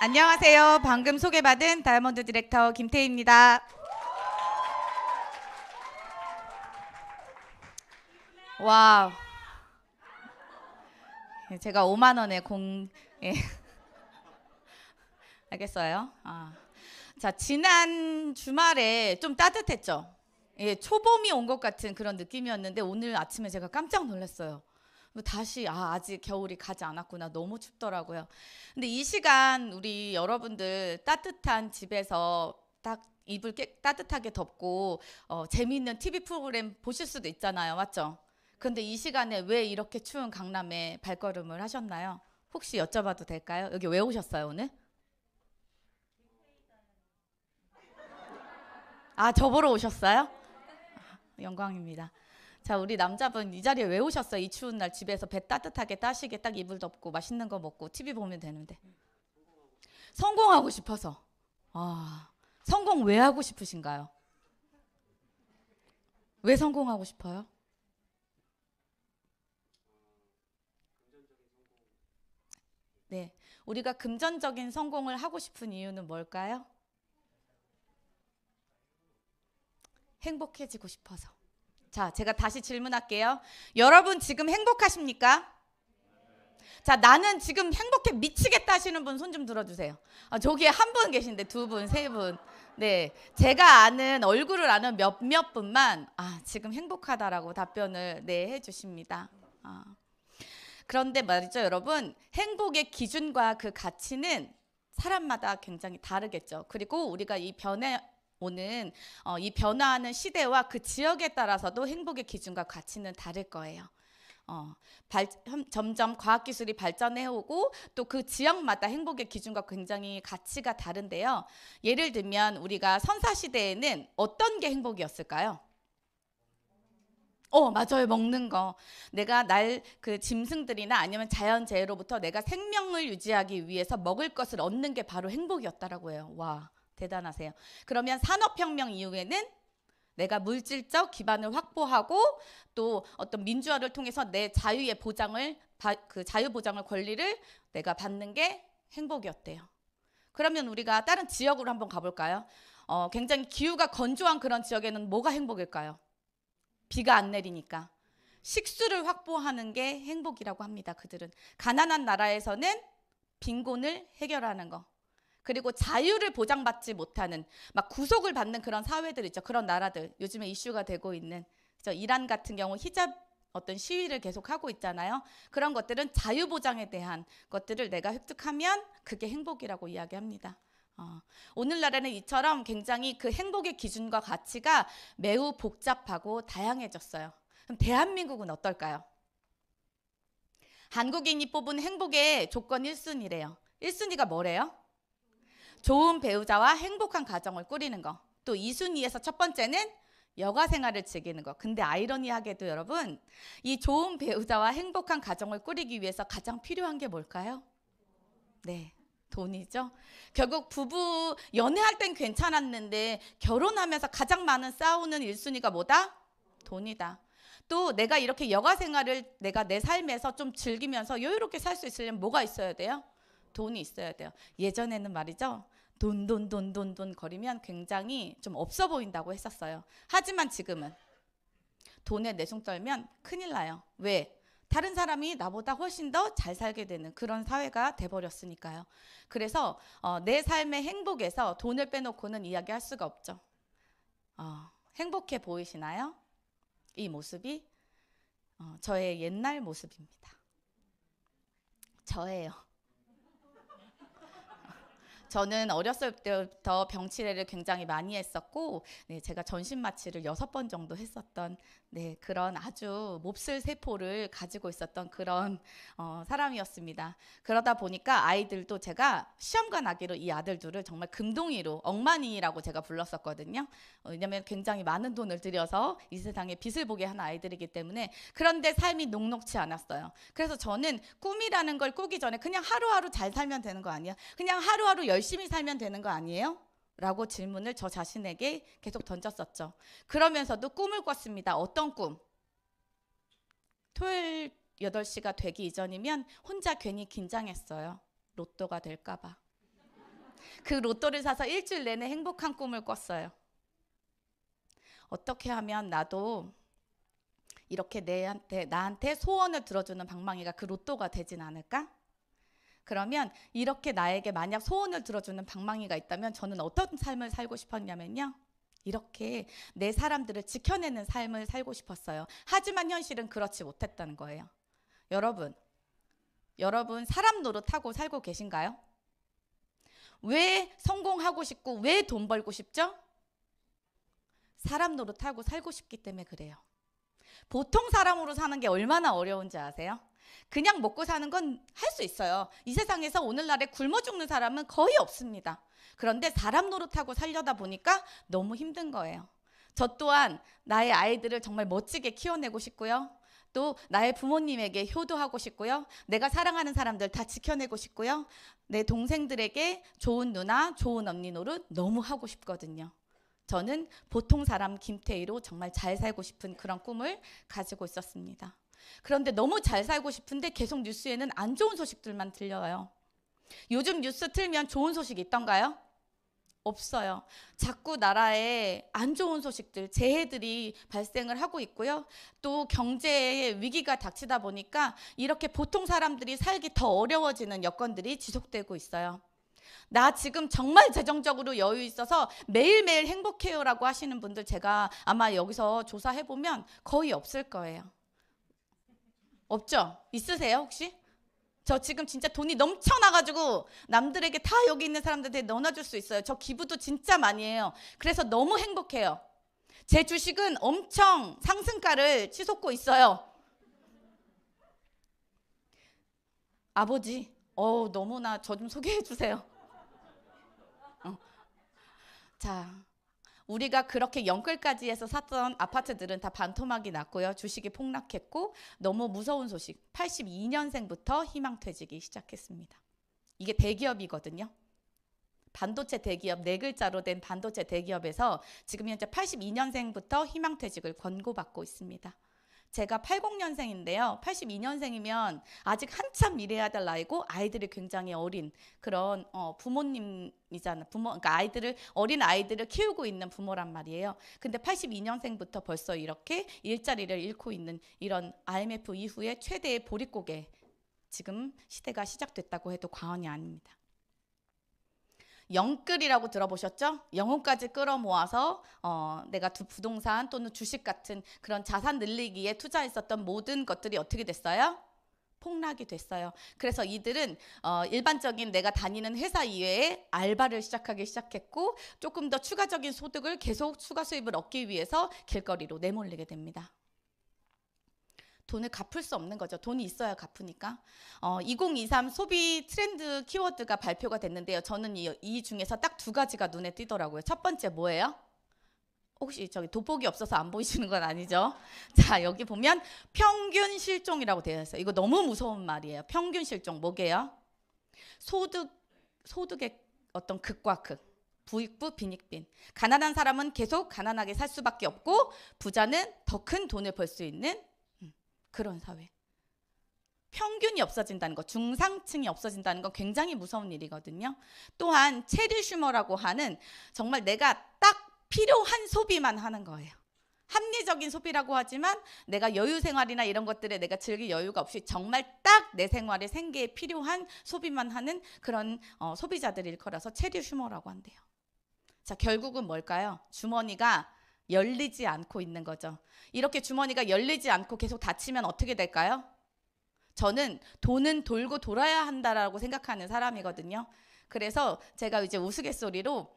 안녕하세요. 방금 소개받은 다이아몬드 디렉터 김태희입니다. 와우. 제가 5만 원에 공 예. 알겠어요? 아. 자, 지난 주말에 좀 따뜻했죠. 예, 초봄이 온 것 같은 그런 느낌이었는데 오늘 아침에 제가 깜짝 놀랐어요. 뭐 다시 아 아직 겨울이 가지 않았구나 너무 춥더라고요. 근데 이 시간 우리 여러분들 따뜻한 집에서 딱 이불 깨, 따뜻하게 덮고 어, 재미있는 TV 프로그램 보실 수도 있잖아요, 맞죠? 근데 이 시간에 왜 이렇게 추운 강남에 발걸음을 하셨나요? 혹시 여쭤봐도 될까요? 여기 왜 오셨어요 오늘? 아, 저 보러 오셨어요? 영광입니다. 자, 우리 남자분 이 자리에 왜 오셨어요? 이 추운 날 집에서 배 따뜻하게 따시게 딱 이불 덮고 맛있는 거 먹고 TV 보면 되는데. 성공하고 싶어서. 아, 성공 왜 하고 싶으신가요? 왜 성공하고 싶어요? 네. 우리가 금전적인 성공을 하고 싶은 이유는 뭘까요? 행복해지고 싶어서. 자, 제가 다시 질문할게요. 여러분 지금 행복하십니까? 자, 나는 지금 행복해 미치겠다 하시는 분 손 좀 들어주세요. 아, 저기에 한 분 계신데 두 분, 세 분. 네. 제가 아는, 얼굴을 아는 몇몇 분만, 아, 지금 행복하다라고 답변을, 네, 해주십니다. 아. 그런데 말이죠, 여러분. 행복의 기준과 그 가치는 사람마다 굉장히 다르겠죠. 그리고 우리가 이 변해, 오는 어, 이 변화하는 시대와 그 지역에 따라서도 행복의 기준과 가치는 다를 거예요. 어, 발, 점점 과학기술이 발전해오고 또 그 지역마다 행복의 기준과 굉장히 가치가 다른데요. 예를 들면 우리가 선사시대에는 어떤 게 행복이었을까요? 어, 맞아요. 먹는 거. 내가 날 그 짐승들이나 아니면 자연재해로부터 내가 생명을 유지하기 위해서 먹을 것을 얻는 게 바로 행복이었다라고 해요. 와. 대단하세요. 그러면 산업혁명 이후에는 내가 물질적 기반을 확보하고 또 어떤 민주화를 통해서 내 자유의 보장을 그 자유 보장을 권리를 내가 받는 게 행복이었대요. 그러면 우리가 다른 지역으로 한번 가볼까요? 어, 굉장히 기후가 건조한 그런 지역에는 뭐가 행복일까요? 비가 안 내리니까 식수를 확보하는 게 행복이라고 합니다. 그들은 가난한 나라에서는 빈곤을 해결하는 거. 그리고 자유를 보장받지 못하는 막 구속을 받는 그런 사회들 있죠. 그런 나라들 요즘에 이슈가 되고 있는 그죠? 이란 같은 경우 히잡 어떤 시위를 계속 하고 있잖아요. 그런 것들은 자유 보장에 대한 것들을 내가 획득하면 그게 행복이라고 이야기합니다. 어, 오늘날에는 이처럼 굉장히 그 행복의 기준과 가치가 매우 복잡하고 다양해졌어요. 그럼 대한민국은 어떨까요? 한국인이 뽑은 행복의 조건 1순위래요. 1순위가 뭐래요? 좋은 배우자와 행복한 가정을 꾸리는 거. 또이 순위에서 첫 번째는 여가 생활을 즐기는 거. 근데 아이러니하게도 여러분, 이 좋은 배우자와 행복한 가정을 꾸리기 위해서 가장 필요한 게 뭘까요? 네. 돈이죠. 결국 부부 연애할 땐 괜찮았는데 결혼하면서 가장 많은 싸우는 일순위가 뭐다? 돈이다. 또 내가 이렇게 여가 생활을 내가 내 삶에서 좀 즐기면서 여유롭게 살 수 있으려면 뭐가 있어야 돼요? 돈이 있어야 돼요. 예전에는 말이죠. 돈, 돈, 돈, 돈, 돈 거리면 굉장히 좀 없어 보인다고 했었어요. 하지만 지금은 돈에 내숭 떨면 큰일 나요. 왜? 다른 사람이 나보다 훨씬 더 잘 살게 되는 그런 사회가 돼버렸으니까요. 그래서 어, 내 삶의 행복에서 돈을 빼놓고는 이야기할 수가 없죠. 어, 행복해 보이시나요? 이 모습이 어, 저의 옛날 모습입니다. 저예요. 저는 어렸을 때부터 병치레를 굉장히 많이 했었고 네, 제가 전신 마취를 여섯 번 정도 했었던 네, 그런 아주 몹쓸 세포를 가지고 있었던 그런 어, 사람이었습니다. 그러다 보니까 아이들도 제가 시험관 아기로 이 아들 들을 정말 금동이로 억만이라고 제가 불렀었거든요. 어, 왜냐하면 굉장히 많은 돈을 들여서 이 세상에 빛을 보게 한 아이들이기 때문에 그런데 삶이 녹록치 않았어요. 그래서 저는 꿈이라는 걸 꾸기 전에 그냥 하루하루 잘 살면 되는 거 아니야? 그냥 하루하루 열 열심히 살면 되는 거 아니에요? 라고 질문을 저 자신에게 계속 던졌었죠. 그러면서도 꿈을 꿨습니다. 어떤 꿈? 토요일 8시가 되기 이전이면 혼자 괜히 긴장했어요. 로또가 될까봐. 그 로또를 사서 일주일 내내 행복한 꿈을 꿨어요. 어떻게 하면 나도 이렇게 내한테, 나한테 소원을 들어주는 방망이가 그 로또가 되진 않을까? 그러면 이렇게 나에게 만약 소원을 들어주는 방망이가 있다면 저는 어떤 삶을 살고 싶었냐면요. 이렇게 내 사람들을 지켜내는 삶을 살고 싶었어요. 하지만 현실은 그렇지 못했다는 거예요. 여러분, 여러분 사람 노릇하고 살고 계신가요? 왜 성공하고 싶고 왜 돈 벌고 싶죠? 사람 노릇하고 살고 싶기 때문에 그래요. 보통 사람으로 사는 게 얼마나 어려운지 아세요? 그냥 먹고 사는 건 할 수 있어요. 이 세상에서 오늘날에 굶어 죽는 사람은 거의 없습니다. 그런데 사람 노릇하고 살려다 보니까 너무 힘든 거예요. 저 또한 나의 아이들을 정말 멋지게 키워내고 싶고요. 또 나의 부모님에게 효도하고 싶고요. 내가 사랑하는 사람들 다 지켜내고 싶고요. 내 동생들에게 좋은 누나, 좋은 언니 노릇 너무 하고 싶거든요. 저는 보통 사람 김태희로 정말 잘 살고 싶은 그런 꿈을 가지고 있었습니다. 그런데 너무 잘 살고 싶은데 계속 뉴스에는 안 좋은 소식들만 들려요. 요즘 뉴스 틀면 좋은 소식 있던가요? 없어요. 자꾸 나라에 안 좋은 소식들, 재해들이 발생을 하고 있고요. 또 경제의 위기가 닥치다 보니까 이렇게 보통 사람들이 살기 더 어려워지는 여건들이 지속되고 있어요. 나 지금 정말 재정적으로 여유 있어서 매일매일 행복해요라고 하시는 분들 제가 아마 여기서 조사해보면 거의 없을 거예요. 없죠? 있으세요 혹시? 저 지금 진짜 돈이 넘쳐나가지고 남들에게 다 여기 있는 사람들한테 넣어줄 수 있어요. 저 기부도 진짜 많이 해요. 그래서 너무 행복해요. 제 주식은 엄청 상승가를 치솟고 있어요. 아버지, 어 너무나 저 좀 소개해 주세요. 어. 자, 우리가 그렇게 영끌까지 해서 샀던 아파트들은 다 반토막이 났고요. 주식이 폭락했고 너무 무서운 소식. 82년생부터 희망퇴직이 시작했습니다. 이게 대기업이거든요. 반도체 대기업 네 글자로 된 반도체 대기업에서 지금 현재 82년생부터 희망퇴직을 권고받고 있습니다. 제가 80년생인데요. 82년생이면 아직 한참 미래야 될 나이고 아이들이 굉장히 어린 그런 어, 부모님이잖아. 부모 그러니까 아이들을 어린 아이들을 키우고 있는 부모란 말이에요. 근데 82년생부터 벌써 이렇게 일자리를 잃고 있는 이런 IMF 이후에 최대의 보릿고개 지금 시대가 시작됐다고 해도 과언이 아닙니다. 영끌이라고 들어보셨죠? 영혼까지 끌어모아서 어, 내가 두 부동산 또는 주식 같은 그런 자산 늘리기에 투자했었던 모든 것들이 어떻게 됐어요? 폭락이 됐어요. 그래서 이들은 어, 일반적인 내가 다니는 회사 이외에 알바를 시작하기 시작했고 조금 더 추가적인 소득을 계속 추가 수입을 얻기 위해서 길거리로 내몰리게 됩니다. 돈을 갚을 수 없는 거죠. 돈이 있어야 갚으니까. 어, 2023 소비 트렌드 키워드가 발표가 됐는데요. 저는 이, 이 중에서 딱 두 가지가 눈에 띄더라고요. 첫 번째 뭐예요? 혹시 저기 돋보기 없어서 안 보이시는 건 아니죠? 자, 여기 보면 평균 실종이라고 되어 있어요. 이거 너무 무서운 말이에요. 평균 실종 뭐게요? 소득 소득의 어떤 극과 극. 부익부 빈익빈. 가난한 사람은 계속 가난하게 살 수밖에 없고 부자는 더 큰 돈을 벌 수 있는 그런 사회. 평균이 없어진다는 것, 중상층이 없어진다는 건 굉장히 무서운 일이거든요. 또한 체리 슈머라고 하는 정말 내가 딱 필요한 소비만 하는 거예요. 합리적인 소비라고 하지만 내가 여유 생활이나 이런 것들에 내가 즐길 여유가 없이 정말 딱 내 생활에 생계에 필요한 소비만 하는 그런 어, 소비자들 일컬어서 체리 슈머라고 한대요. 자 결국은 뭘까요? 주머니가 열리지 않고 있는 거죠. 이렇게 주머니가 열리지 않고 계속 닫히면 어떻게 될까요? 저는 돈은 돌고 돌아야 한다라고 생각하는 사람이거든요. 그래서 제가 이제 우스갯소리로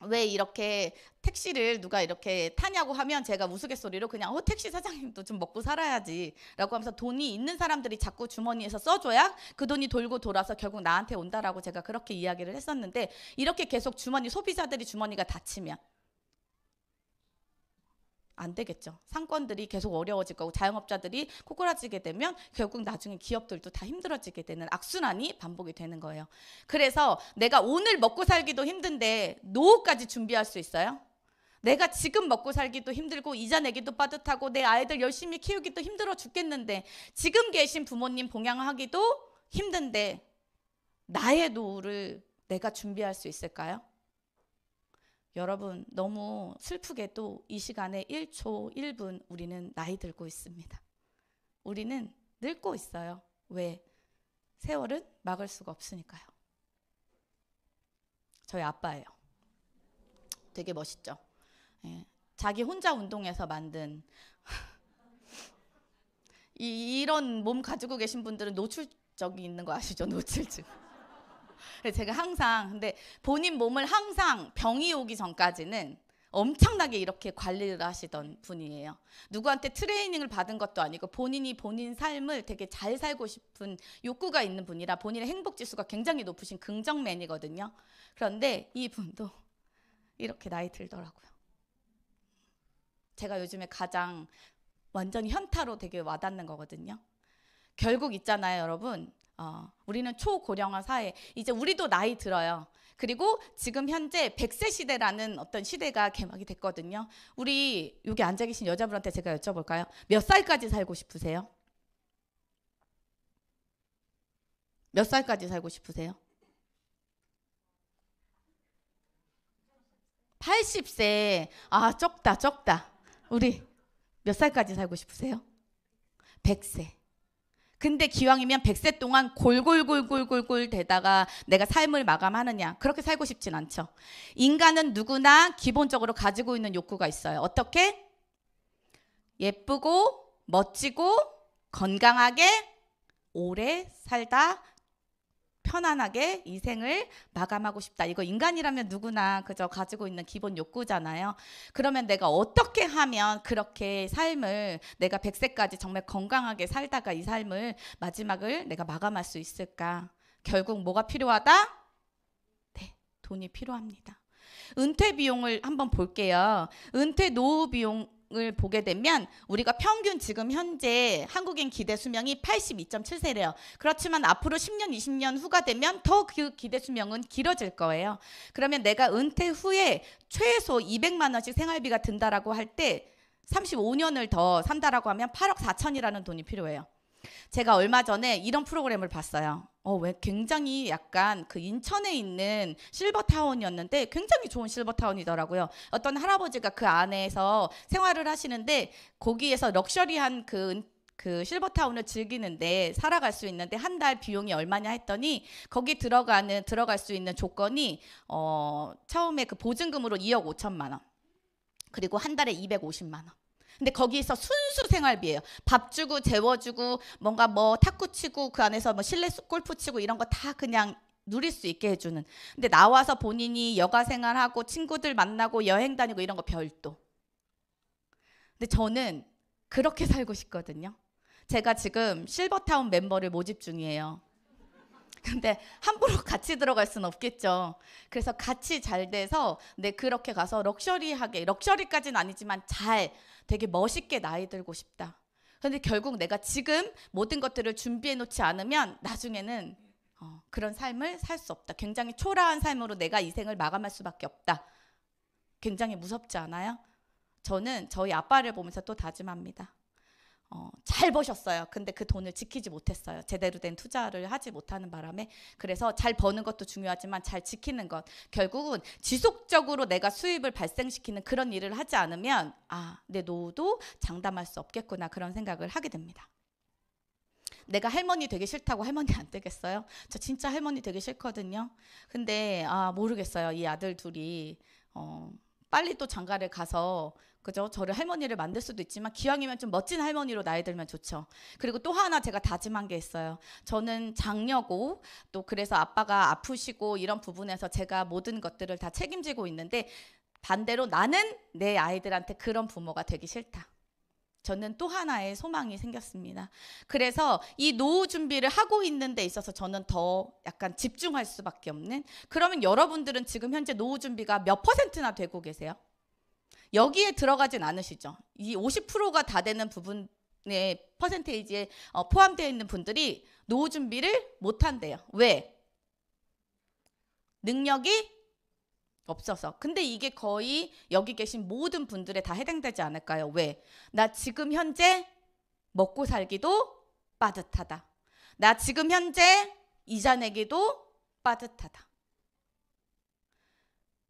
왜 이렇게 택시를 누가 이렇게 타냐고 하면 제가 우스갯소리로 그냥 어 택시 사장님도 좀 먹고 살아야지라고 하면서 돈이 있는 사람들이 자꾸 주머니에서 써줘야 그 돈이 돌고 돌아서 결국 나한테 온다라고 제가 그렇게 이야기를 했었는데 이렇게 계속 주머니 소비자들이 주머니가 닫히면 안 되겠죠. 상권들이 계속 어려워질 거고 자영업자들이 코골라지게 되면 결국 나중에 기업들도 다 힘들어지게 되는 악순환이 반복이 되는 거예요. 그래서 내가 오늘 먹고 살기도 힘든데 노후까지 준비할 수 있어요? 내가 지금 먹고 살기도 힘들고 이자 내기도 빠듯하고 내 아이들 열심히 키우기도 힘들어 죽겠는데 지금 계신 부모님 봉양하기도 힘든데 나의 노후를 내가 준비할 수 있을까요? 여러분 너무 슬프게도 이 시간에 1초 1분 우리는 나이 들고 있습니다. 우리는 늙고 있어요. 왜? 세월은 막을 수가 없으니까요. 저희 아빠예요. 되게 멋있죠. 예. 자기 혼자 운동해서 만든 이, 이런 몸 가지고 계신 분들은 노출적이 있는 거 아시죠? 노출증. 그래서 제가 항상 근데 본인 몸을 항상 병이 오기 전까지는 엄청나게 이렇게 관리를 하시던 분이에요. 누구한테 트레이닝을 받은 것도 아니고 본인이 본인 삶을 되게 잘 살고 싶은 욕구가 있는 분이라 본인의 행복 지수가 굉장히 높으신 긍정맨이거든요. 그런데 이분도 이렇게 나이 들더라고요. 제가 요즘에 가장 완전 현타로 되게 와닿는 거거든요. 결국 있잖아요, 여러분. 어, 우리는 초고령화 사회. 이제 우리도 나이 들어요. 그리고 지금 현재 100세 시대라는 어떤 시대가 개막이 됐거든요. 우리 여기 앉아 계신 여자분한테 제가 여쭤볼까요? 몇 살까지 살고 싶으세요? 몇 살까지 살고 싶으세요? 80세. 아, 적다, 적다. 우리 몇 살까지 살고 싶으세요? 100세. 근데 기왕이면 100세 동안 골골골골골골 되다가 내가 삶을 마감하느냐. 그렇게 살고 싶진 않죠. 인간은 누구나 기본적으로 가지고 있는 욕구가 있어요. 어떻게? 예쁘고, 멋지고, 건강하게, 오래 살다 편안하게 이 생을 마감하고 싶다. 이거 인간이라면 누구나 그저 가지고 있는 기본 욕구잖아요. 그러면 내가 어떻게 하면 그렇게 삶을 내가 100세까지 정말 건강하게 살다가 이 삶을 마지막을 내가 마감할 수 있을까? 결국 뭐가 필요하다? 네, 돈이 필요합니다. 은퇴 비용을 한번 볼게요. 은퇴 노후 비용 수명을 보게 되면 우리가 평균 지금 현재 한국인 기대 수명이 82.7세래요. 그렇지만 앞으로 10년, 20년 후가 되면 더그 기대 수명은 길어질 거예요. 그러면 내가 은퇴 후에 최소 200만 원씩 생활비가 든다라고 할 때 35년을 더 산다라고 하면 8억 4천이라는 돈이 필요해요. 제가 얼마 전에 이런 프로그램을 봤어요. 어, 왜 굉장히 약간 그 인천에 있는 실버타운이었는데 굉장히 좋은 실버타운이더라고요. 어떤 할아버지가 그 안에서 생활을 하시는데 거기에서 럭셔리한 그, 그 실버타운을 즐기는데 살아갈 수 있는데 한 달 비용이 얼마냐 했더니 거기 들어가는, 들어갈 수 있는 조건이 어, 처음에 그 보증금으로 2억 5천만 원. 그리고 한 달에 250만 원. 근데 거기에서 순수 생활비예요. 밥 주고 재워주고 뭔가 뭐 탁구 치고 그 안에서 뭐 실내 골프 치고 이런 거 다 그냥 누릴 수 있게 해주는. 근데 나와서 본인이 여가 생활하고 친구들 만나고 여행 다니고 이런 거 별도. 근데 저는 그렇게 살고 싶거든요. 제가 지금 실버타운 멤버를 모집 중이에요. 근데 함부로 같이 들어갈 수는 없겠죠. 그래서 같이 잘 돼서 근 네, 그렇게 가서 럭셔리하게 럭셔리까지는 아니지만 잘 되게 멋있게 나이 들고 싶다. 근데 결국 내가 지금 모든 것들을 준비해 놓지 않으면 나중에는 어, 그런 삶을 살 수 없다. 굉장히 초라한 삶으로 내가 이 생을 마감할 수밖에 없다. 굉장히 무섭지 않아요? 저는 저희 아빠를 보면서 또 다짐합니다. 어, 잘 버셨어요. 근데 그 돈을 지키지 못했어요. 제대로 된 투자를 하지 못하는 바람에. 그래서 잘 버는 것도 중요하지만 잘 지키는 것. 결국은 지속적으로 내가 수입을 발생시키는 그런 일을 하지 않으면, 아, 내 노후도 장담할 수 없겠구나. 그런 생각을 하게 됩니다. 내가 할머니 되기 싫다고 할머니 안 되겠어요? 저 진짜 할머니 되기 싫거든요. 근데, 아, 모르겠어요. 이 아들 둘이, 어, 빨리 또 장가를 가서 그죠? 저를 할머니를 만들 수도 있지만 기왕이면 좀 멋진 할머니로 나이 들면 좋죠. 그리고 또 하나 제가 다짐한 게 있어요. 저는 장녀고 또 그래서 아빠가 아프시고 이런 부분에서 제가 모든 것들을 다 책임지고 있는데 반대로 나는 내 아이들한테 그런 부모가 되기 싫다. 저는 또 하나의 소망이 생겼습니다. 그래서 이 노후 준비를 하고 있는 데 있어서 저는 더 약간 집중할 수밖에 없는 그러면 여러분들은 지금 현재 노후 준비가 몇 퍼센트나 되고 계세요? 여기에 들어가진 않으시죠. 이 50%가 다 되는 부분의 퍼센테이지에 어, 포함되어 있는 분들이 노후 준비를 못 한대요. 왜? 능력이 없어서. 근데 이게 거의 여기 계신 모든 분들에 다 해당되지 않을까요? 왜? 나 지금 현재 먹고 살기도 빠듯하다. 나 지금 현재 이자 내기도 빠듯하다.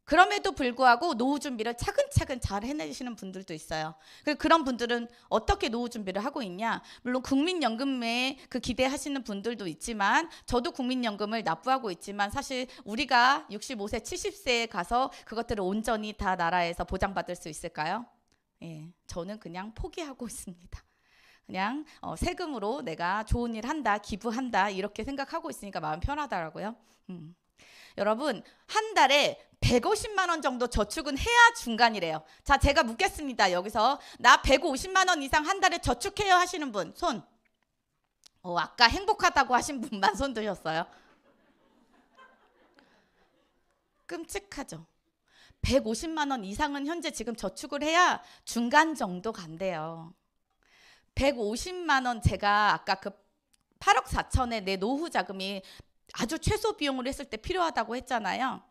그럼에도 불구하고 노후 준비를 차근차근 잘 해내시는 분들도 있어요. 그런 분들은 어떻게 노후 준비를 하고 있냐? 물론 국민연금에 그 기대하시는 분들도 있지만 저도 국민연금을 납부하고 있지만 사실 우리가 65세, 70세에 가서 그것들을 온전히 다 나라에서 보장받을 수 있을까요? 예, 저는 그냥 포기하고 있습니다. 그냥 어, 세금으로 내가 좋은 일 한다, 기부한다 이렇게 생각하고 있으니까 마음 편하더라고요. 음. 여러분 한 달에 150만 원 정도 저축은 해야 중간이래요. 자, 제가 묻겠습니다. 여기서 나 150만 원 이상 한 달에 저축해요 하시는 분 손. 어, 아까 행복하다고 하신 분만 손 드셨어요. 끔찍하죠. 150만 원 이상은 현재 지금 저축을 해야 중간 정도 간대요. 150만 원 제가 아까 그 8억 4천에 내 노후 자금이 아주 최소 비용으로 했을 때 필요하다고 했잖아요.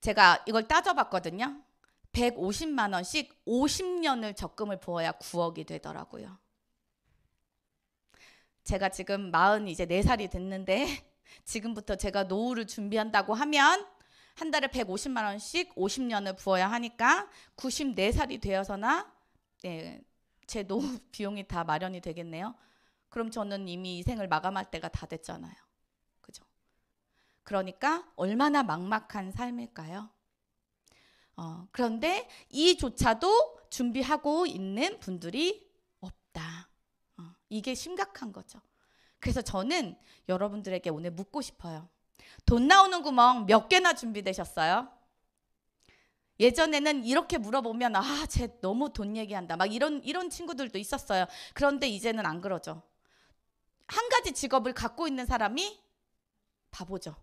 제가 이걸 따져봤거든요. 150만 원씩 50년을 적금을 부어야 9억이 되더라고요. 제가 지금 40 이제 4살이 됐는데 지금부터 제가 노후를 준비한다고 하면 한 달에 150만 원씩 50년을 부어야 하니까 94살이 되어서나 네, 제 노후 비용이 다 마련이 되겠네요. 그럼 저는 이미 이 생을 마감할 때가 다 됐잖아요. 그러니까 얼마나 막막한 삶일까요? 어, 그런데 이조차도 준비하고 있는 분들이 없다. 어, 이게 심각한 거죠. 그래서 저는 여러분들에게 오늘 묻고 싶어요. 돈 나오는 구멍 몇 개나 준비되셨어요? 예전에는 이렇게 물어보면 아, 쟤 너무 돈 얘기한다. 막 이런 이런 친구들도 있었어요. 그런데 이제는 안 그러죠. 한 가지 직업을 갖고 있는 사람이 바보죠.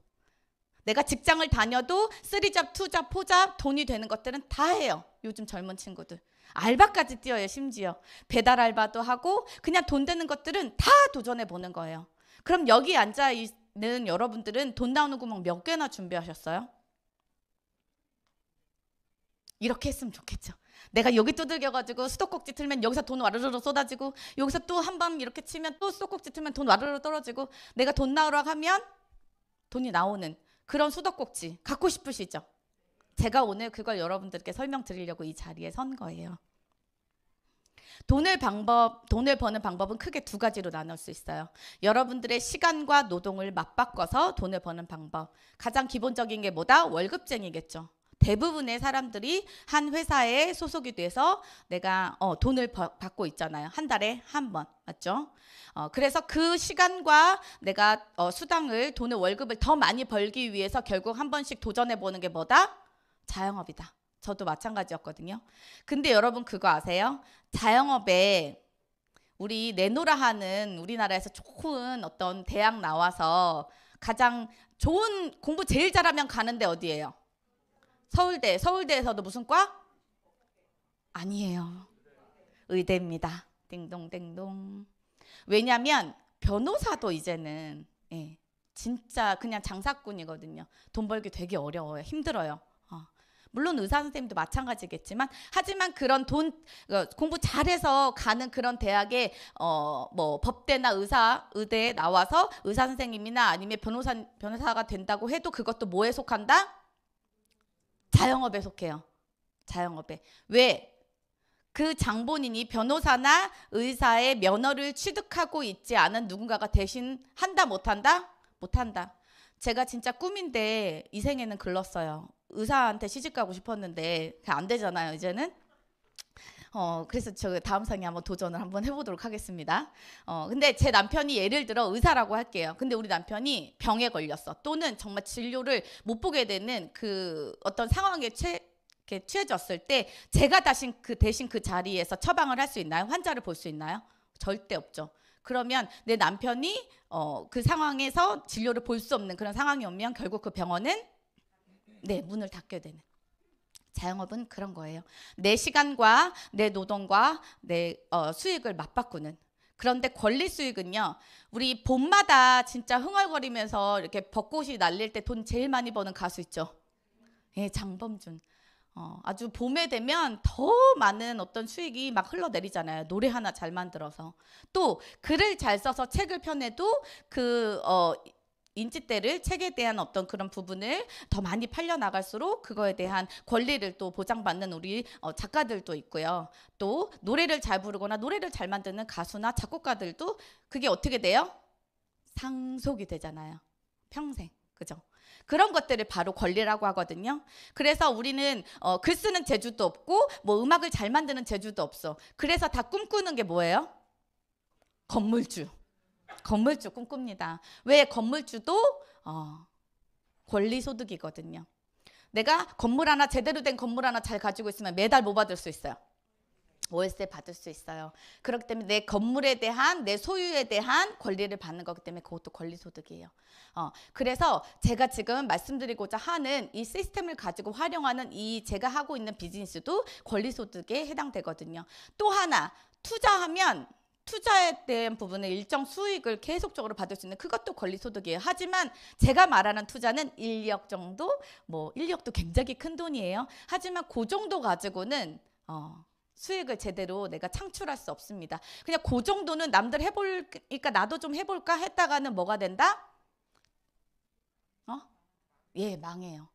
내가 직장을 다녀도 쓰리잡, 투잡, 포잡 돈이 되는 것들은 다 해요. 요즘 젊은 친구들. 알바까지 뛰어요, 심지어. 배달 알바도 하고 그냥 돈 되는 것들은 다 도전해 보는 거예요. 그럼 여기 앉아 있는 여러분들은 돈 나오는 구멍 몇 개나 준비하셨어요? 이렇게 했으면 좋겠죠. 내가 여기 두들겨가지고 수도꼭지 틀면 여기서 돈 와르르 쏟아지고 여기서 또한번 이렇게 치면 또 수도꼭지 틀면 돈 와르르 떨어지고 내가 돈 나오라 고 하면 돈이 나오는 그런 수도꼭지 갖고 싶으시죠? 제가 오늘 그걸 여러분들께 설명드리려고 이 자리에 선 거예요. 돈을 방법, 돈을 버는 방법은 크게 두 가지로 나눌 수 있어요. 여러분들의 시간과 노동을 맞바꿔서 돈을 버는 방법. 가장 기본적인 게 뭐다? 월급쟁이겠죠. 대부분의 사람들이 한 회사에 소속이 돼서 내가 어, 돈을 버, 받고 있잖아요. 한 달에 한 번. 맞죠? 어, 그래서 그 시간과 내가 어, 수당을 돈을 월급을 더 많이 벌기 위해서 결국 한 번씩 도전해 보는 게 뭐다? 자영업이다. 저도 마찬가지였거든요. 근데 여러분 그거 아세요? 자영업에 우리 내노라 하는 우리나라에서 좋은 어떤 대학 나와서 가장 좋은 공부 제일 잘하면 가는데 어디예요? 서울대, 서울대에서도 무슨 과? 아니에요. 의대입니다. 띵동댕동. 왜냐면 변호사도 이제는 예, 진짜 그냥 장사꾼이거든요. 돈 벌기 되게 어려워요. 힘들어요. 어. 물론 의사 선생님도 마찬가지겠지만 하지만 그런 돈 어, 공부 잘해서 가는 그런 대학에 어뭐 법대나 의사 의대에 나와서 의사 선생님이나 아니면 변호사 변호사가 된다고 해도 그것도 뭐에 속한다? 자영업에 속해요. 자영업에. 왜? 그 장본인이 변호사나 의사의 면허를 취득하고 있지 않은 누군가가 대신 한다 못한다? 못한다. 제가 진짜 꿈인데 이 생에는 글렀어요. 의사한테 시집 가고 싶었는데 안 되잖아요 이제는. 어, 그래서 저 다음 상에 한번 도전을 한번 해보도록 하겠습니다. 어, 근데 제 남편이 예를 들어 의사라고 할게요. 근데 우리 남편이 병에 걸렸어. 또는 정말 진료를 못 보게 되는 그 어떤 상황에 최, 이렇게 취해졌을 때 제가 다신 그 대신 그 자리에서 처방을 할 수 있나요? 환자를 볼 수 있나요? 절대 없죠. 그러면 내 남편이 어, 그 상황에서 진료를 볼 수 없는 그런 상황이 오면 결국 그 병원은 네 문을 닫게 되는. 자영업은 그런 거예요. 내 시간과 내 노동과 내 어, 수익을 맞바꾸는. 그런데 권리 수익은요. 우리 봄마다 진짜 흥얼거리면서 이렇게 벚꽃이 날릴 때 돈 제일 많이 버는 가수 있죠. 예, 장범준. 어, 아주 봄에 되면 더 많은 어떤 수익이 막 흘러내리잖아요. 노래 하나 잘 만들어서. 또 글을 잘 써서 책을 펴내도 그, 어, 인지대를 책에 대한 어떤 그런 부분을 더 많이 팔려 나갈수록 그거에 대한 권리를 또 보장받는 우리 어, 작가들도 있고요. 또 노래를 잘 부르거나 노래를 잘 만드는 가수나 작곡가들도 그게 어떻게 돼요? 상속이 되잖아요. 평생. 그죠? 그런 것들을 바로 권리라고 하거든요. 그래서 우리는 어, 글 쓰는 재주도 없고 뭐 음악을 잘 만드는 재주도 없어. 그래서 다 꿈꾸는 게 뭐예요? 건물주. 건물주 꿈꿉니다. 왜 건물주도 어, 권리 소득이거든요. 내가 건물 하나 제대로 된 건물 하나 잘 가지고 있으면 매달 뭐 받을 수 있어요? 월세 받을 수 있어요. 그렇기 때문에 내 건물에 대한 내 소유에 대한 권리를 받는 거기 때문에 그것도 권리 소득이에요. 어, 그래서 제가 지금 말씀드리고자 하는 이 시스템을 가지고 활용하는 이 제가 하고 있는 비즈니스도 권리 소득에 해당되거든요. 또 하나 투자하면 투자에 대한 부분에 일정 수익을 계속적으로 받을 수 있는 그것도 권리소득이에요. 하지만 제가 말하는 투자는 인력 정도, 뭐 인력도 굉장히 큰 돈이에요. 하지만 그 정도 가지고는 어, 수익을 제대로 내가 창출할 수 없습니다. 그냥 그 정도는 남들 해볼까 그러니까 나도 좀 해볼까 했다가는 뭐가 된다? 어? 예, 망해요.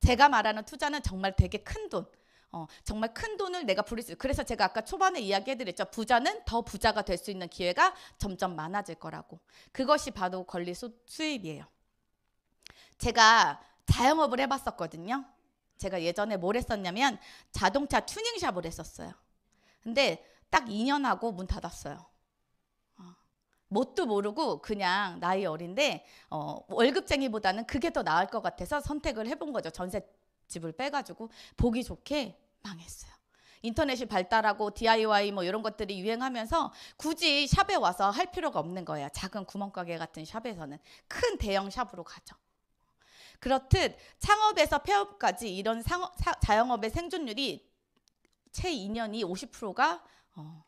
제가 말하는 투자는 정말 되게 큰 돈. 어, 정말 큰 돈을 내가 부릴 수 그래서 제가 아까 초반에 이야기해드렸죠. 부자는 더 부자가 될 수 있는 기회가 점점 많아질 거라고. 그것이 바로 권리 수, 수입이에요. 제가 자영업을 해봤었거든요. 제가 예전에 뭘 했었냐면 자동차 튜닝샵을 했었어요. 근데 딱 2년 하고 문 닫았어요. 어, 뭣도 모르고 그냥 나이 어린데 어, 월급쟁이보다는 그게 더 나을 것 같아서 선택을 해본 거죠. 전세 집을 빼가지고 보기 좋게 망했어요. 인터넷이 발달하고 DIY 뭐 이런 것들이 유행하면서 굳이 샵에 와서 할 필요가 없는 거예요. 작은 구멍가게 같은 샵에서는 큰 대형 샵으로 가죠. 그렇듯 창업에서 폐업까지 이런 상업, 사, 자영업의 생존율이 채 2년이 50%가 어,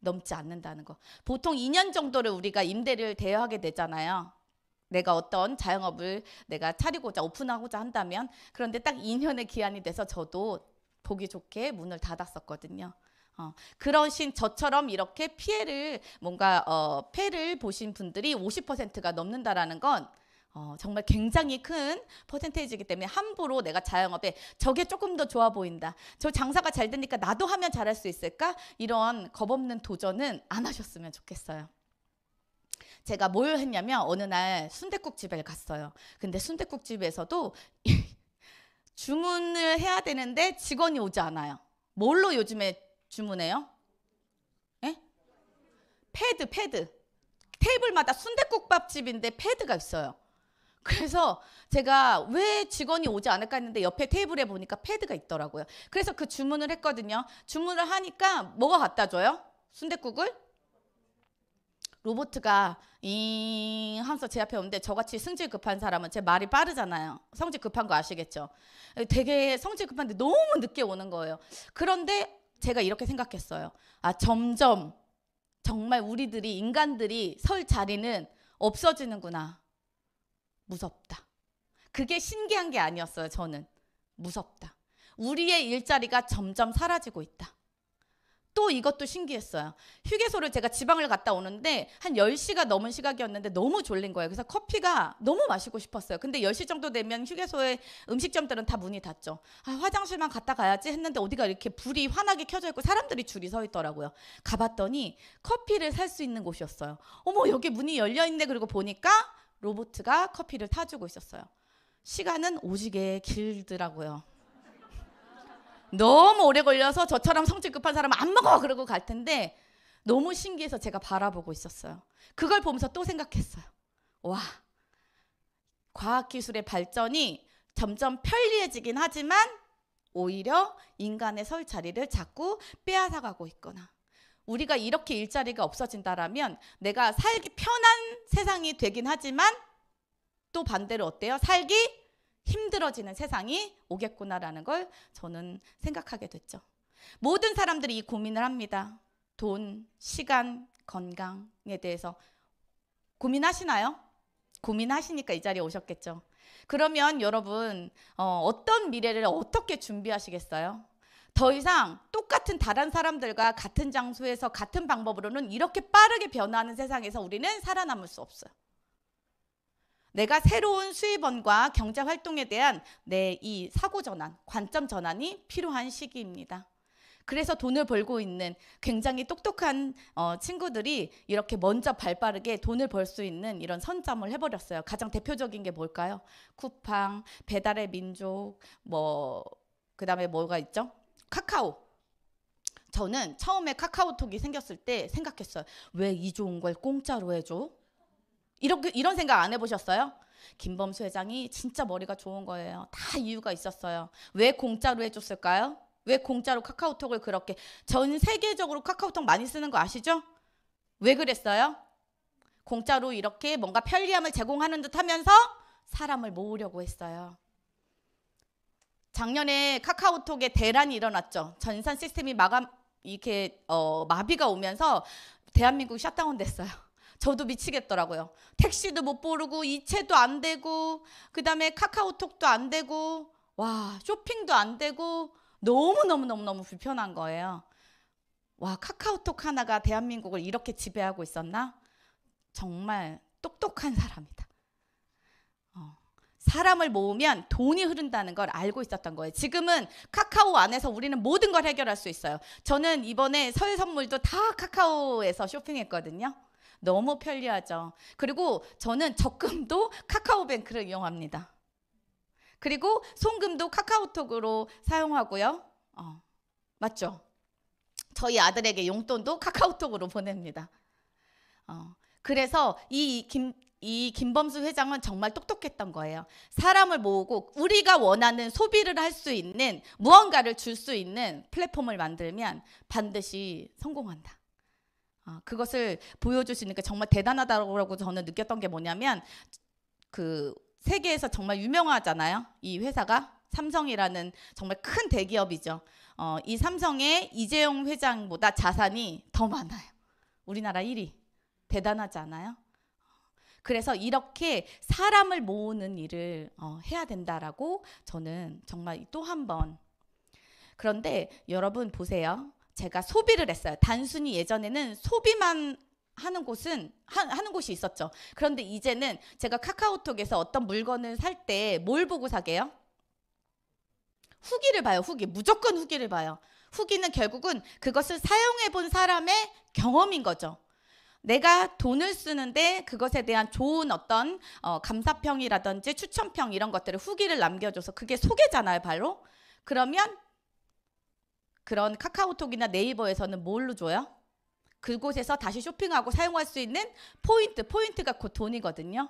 넘지 않는다는 거. 보통 2년 정도를 우리가 임대를 대여하게 되잖아요. 내가 어떤 자영업을 내가 차리고자 오픈하고자 한다면 그런데 딱 2년의 기한이 돼서 저도 보기 좋게 문을 닫았었거든요. 어, 그러신 저처럼 이렇게 피해를 뭔가 어, 폐를 보신 분들이 50%가 넘는다라는 건 어, 정말 굉장히 큰 퍼센테이지이기 때문에 함부로 내가 자영업에 저게 조금 더 좋아 보인다. 저 장사가 잘 되니까 나도 하면 잘할 수 있을까? 이런 겁없는 도전은 안 하셨으면 좋겠어요. 제가 뭘 했냐면 어느 날 순대국 집에 갔어요. 근데 순대국 집에서도 주문을 해야 되는데 직원이 오지 않아요. 뭘로 요즘에 주문해요? 에? 예? 패드, 패드. 테이블마다 순대국밥집인데 패드가 있어요. 그래서 제가 왜 직원이 오지 않을까 했는데 옆에 테이블에 보니까 패드가 있더라고요. 그래서 그 주문을 했거든요. 주문을 하니까 뭐가 갖다 줘요? 순대국을 로보트가 잉 하면서 제 앞에 오는데 저같이 성질 급한 사람은 제 말이 빠르잖아요. 성질 급한 거 아시겠죠? 되게 성질 급한데 너무 늦게 오는 거예요. 그런데 제가 이렇게 생각했어요. 아, 점점 정말 우리들이 인간들이 설 자리는 없어지는구나. 무섭다. 그게 신기한 게 아니었어요, 저는. 무섭다. 우리의 일자리가 점점 사라지고 있다. 또 이것도 신기했어요. 휴게소를 제가 지방을 갔다 오는데 한 10시가 넘은 시각이었는데 너무 졸린 거예요. 그래서 커피가 너무 마시고 싶었어요. 근데 10시 정도 되면 휴게소에 음식점들은 다 문이 닫죠. 아, 화장실만 갔다 가야지 했는데 어디가 이렇게 불이 환하게 켜져 있고 사람들이 줄이 서 있더라고요. 가봤더니 커피를 살 수 있는 곳이었어요. 어머, 여기 문이 열려 있네. 그리고 보니까 로보트가 커피를 타주고 있었어요. 시간은 오지게 길더라고요. 너무 오래 걸려서 저처럼 성질 급한 사람은 안 먹어 그러고 갈 텐데 너무 신기해서 제가 바라보고 있었어요. 그걸 보면서 또 생각했어요. 와, 과학기술의 발전이 점점 편리해지긴 하지만 오히려 인간의 설 자리를 자꾸 빼앗아가고 있거나 우리가 이렇게 일자리가 없어진다라면 내가 살기 편한 세상이 되긴 하지만 또 반대로 어때요? 살기 힘들어지는 세상이 오겠구나라는 걸 저는 생각하게 됐죠. 모든 사람들이 이 고민을 합니다. 돈, 시간, 건강에 대해서 고민하시나요? 고민하시니까 이 자리에 오셨겠죠. 그러면 여러분 어, 떤 미래를 어떻게 준비하시겠어요? 더 이상 똑같은 다른 사람들과 같은 장소에서 같은 방법으로는 이렇게 빠르게 변화하는 세상에서 우리는 살아남을 수 없어요. 내가 새로운 수입원과 경제 활동에 대한 내 이 사고 전환, 관점 전환이 필요한 시기입니다. 그래서 돈을 벌고 있는 굉장히 똑똑한 어, 친구들이 이렇게 먼저 발빠르게 돈을 벌 수 있는 이런 선점을 해버렸어요. 가장 대표적인 게 뭘까요? 쿠팡, 배달의 민족, 뭐 그다음에 뭐가 있죠? 카카오. 저는 처음에 카카오톡이 생겼을 때 생각했어요. 왜 이 좋은 걸 공짜로 해줘? 이렇게 이런 생각 안 해보셨어요? 김범수 회장이 진짜 머리가 좋은 거예요. 다 이유가 있었어요. 왜 공짜로 해줬을까요? 왜 공짜로 카카오톡을 그렇게 전 세계적으로 카카오톡 많이 쓰는 거 아시죠? 왜 그랬어요? 공짜로 이렇게 뭔가 편리함을 제공하는 듯 하면서 사람을 모으려고 했어요. 작년에 카카오톡에 대란이 일어났죠. 전산 시스템이 마감 이렇게 어, 마비가 오면서 대한민국 이 셧다운 됐어요. 저도 미치겠더라고요. 택시도 못 부르고 이체도 안 되고 그다음에 카카오톡도 안 되고 와, 쇼핑도 안 되고 너무너무너무너무 불편한 거예요. 와, 카카오톡 하나가 대한민국을 이렇게 지배하고 있었나? 정말 똑똑한 사람이다. 어. 사람을 모으면 돈이 흐른다는 걸 알고 있었던 거예요. 지금은 카카오 안에서 우리는 모든 걸 해결할 수 있어요. 저는 이번에 설 선물도 다 카카오에서 쇼핑했거든요. 너무 편리하죠. 그리고 저는 적금도 카카오뱅크를 이용합니다. 그리고 송금도 카카오톡으로 사용하고요. 어, 맞죠? 저희 아들에게 용돈도 카카오톡으로 보냅니다. 어, 그래서 이 김, 이 김범수 회장은 정말 똑똑했던 거예요. 사람을 모으고 우리가 원하는 소비를 할 수 있는 무언가를 줄 수 있는 플랫폼을 만들면 반드시 성공한다. 아, 그것을 보여줄 수있는니 정말 대단하다고 저는 느꼈던 게 뭐냐면 그 세계에서 정말 유명하잖아요. 이 회사가 삼성이라는 정말 큰 대기업이죠. 어, 이 삼성의 이재용 회장보다 자산이 더 많아요. 우리나라 1위. 대단하지 않아요? 그래서 이렇게 사람을 모으는 일을 어, 해야 된다라고 저는 정말 또 한 번. 그런데 여러분 보세요. 제가 소비를 했어요. 단순히 예전에는 소비만 하는 곳은 하, 하는 곳이 있었죠. 그런데 이제는 제가 카카오톡에서 어떤 물건을 살 때 뭘 보고 사게요? 후기를 봐요. 후기. 무조건 후기를 봐요. 후기는 결국은 그것을 사용해 본 사람의 경험인 거죠. 내가 돈을 쓰는데 그것에 대한 좋은 어떤 어, 감사평이라든지 추천평 이런 것들을 후기를 남겨줘서 그게 소개잖아요, 바로. 그러면 그런 카카오톡이나 네이버에서는 뭘로 줘요? 그곳에서 다시 쇼핑하고 사용할 수 있는 포인트, 포인트가 곧 돈이거든요.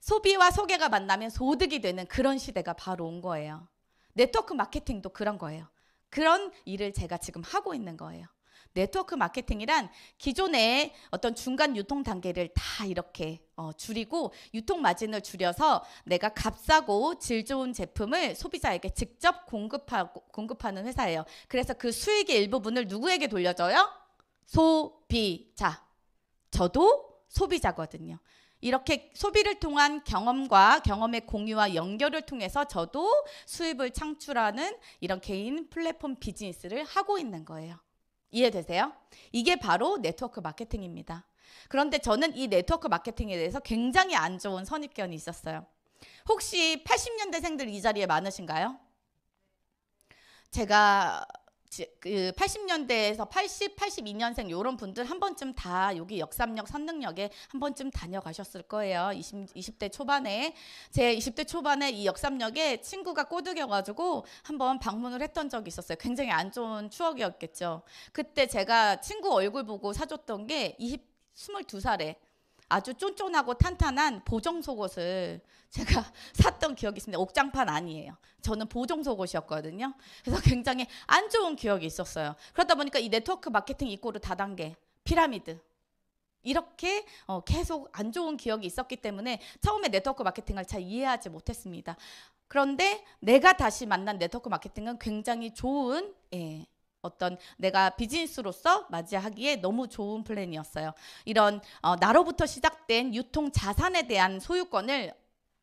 소비와 소개가 만나면 소득이 되는 그런 시대가 바로 온 거예요. 네트워크 마케팅도 그런 거예요. 그런 일을 제가 지금 하고 있는 거예요. 네트워크 마케팅이란 기존의 어떤 중간 유통 단계를 다 이렇게 어, 줄이고 유통 마진을 줄여서 내가 값싸고 질 좋은 제품을 소비자에게 직접 공급하고 공급하는 회사예요. 그래서 그 수익의 일부분을 누구에게 돌려줘요? 소비자. 저도 소비자거든요. 이렇게 소비를 통한 경험과 경험의 공유와 연결을 통해서 저도 수입을 창출하는 이런 개인 플랫폼 비즈니스를 하고 있는 거예요. 이해되세요? 이게 바로 네트워크 마케팅입니다. 그런데 저는 이 네트워크 마케팅에 대해서 굉장히 안 좋은 선입견이 있었어요. 혹시 80년대생들 이 자리에 많으신가요? 제가 그 80년대에서 80, 82년생 이런 분들 한 번쯤 다 여기 역삼역 선릉역에 한 번쯤 다녀가셨을 거예요. 20, 20대 초반에 제 20대 초반에 이 역삼역에 친구가 꼬드겨 가지고 한 번 방문을 했던 적이 있었어요. 굉장히 안 좋은 추억이었겠죠. 그때 제가 친구 얼굴 보고 사줬던 게 20, 22살에 아주 쫀쫀하고 탄탄한 보정 속옷을 제가 샀던 기억이 있습니다. 옥장판 아니에요. 저는 보정 속옷이었거든요. 그래서 굉장히 안 좋은 기억이 있었어요. 그러다 보니까 이 네트워크 마케팅 이꼬르 다단계 피라미드 이렇게 어, 계속 안 좋은 기억이 있었기 때문에 처음에 네트워크 마케팅을 잘 이해하지 못했습니다. 그런데 내가 다시 만난 네트워크 마케팅은 굉장히 좋은 예, 어떤 내가 비즈니스로서 맞이하기에 너무 좋은 플랜이었어요. 이런 어, 나로부터 시작된 유통 자산에 대한 소유권을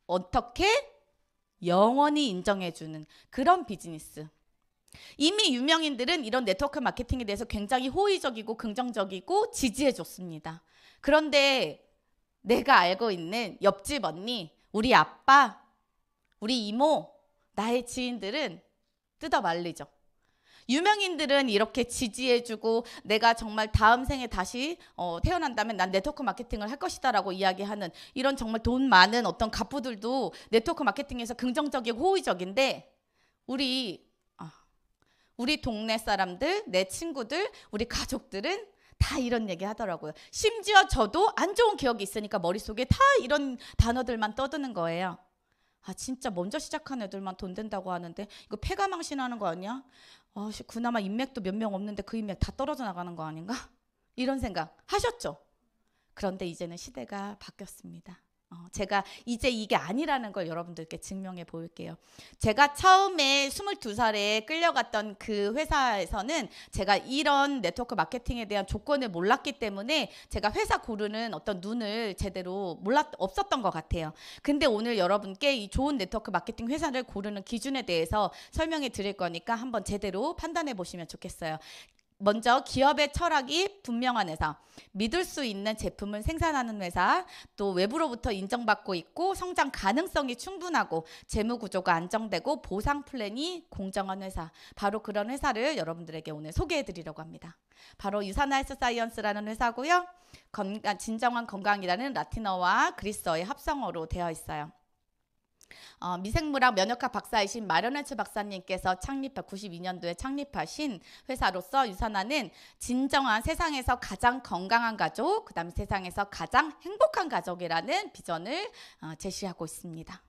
어떻게 영원히 인정해주는 그런 비즈니스. 이미 유명인들은 이런 네트워크 마케팅에 대해서 굉장히 호의적이고 긍정적이고 지지해줬습니다. 그런데 내가 알고 있는 옆집 언니, 우리 아빠, 우리 이모, 나의 지인들은 뜯어 말리죠. 유명인들은 이렇게 지지해주고 내가 정말 다음 생에 다시 어, 태어난다면 난 네트워크 마케팅을 할 것이다라고 이야기하는 이런 정말 돈 많은 어떤 갑부들도 네트워크 마케팅에서 긍정적이고 호의적인데 우리 아, 우리 동네 사람들, 내 친구들, 우리 가족들은 다 이런 얘기 하더라고요. 심지어 저도 안 좋은 기억이 있으니까 머릿속에 다 이런 단어들만 떠드는 거예요. 아 진짜 먼저 시작한 애들만 돈 된다고 하는데 이거 패가망신하는거 아니야? 아씨 그나마 인맥도 몇 명 없는데 그 인맥 다 떨어져 나가는 거 아닌가? 이런 생각 하셨죠? 그런데 이제는 시대가 바뀌었습니다. 어, 제가 이제 이게 아니라는 걸 여러분들께 증명해 볼게요. 제가 처음에 22살에 끌려갔던 그 회사에서는 제가 이런 네트워크 마케팅에 대한 조건을 몰랐기 때문에 제가 회사 고르는 어떤 눈을 제대로 몰랐 없었던 것 같아요. 근데 오늘 여러분께 이 좋은 네트워크 마케팅 회사를 고르는 기준에 대해서 설명해 드릴 거니까 한번 제대로 판단해 보시면 좋겠어요. 먼저 기업의 철학이 분명한 회사, 믿을 수 있는 제품을 생산하는 회사, 또 외부로부터 인정받고 있고 성장 가능성이 충분하고 재무 구조가 안정되고 보상 플랜이 공정한 회사. 바로 그런 회사를 여러분들에게 오늘 소개해 드리려고 합니다. 바로 유사나 이스 사이언스라는 회사고요. 건강, 진정한 건강이라는 라틴어와 그리스어의 합성어로 되어 있어요. 어, 미생물학 면역학 박사이신 마련해츠 박사님께서 창립 92년도에 창립하신 회사로서 유산화는 진정한 세상에서 가장 건강한 가족, 그다음 세상에서 가장 행복한 가족이라는 비전을 어, 제시하고 있습니다.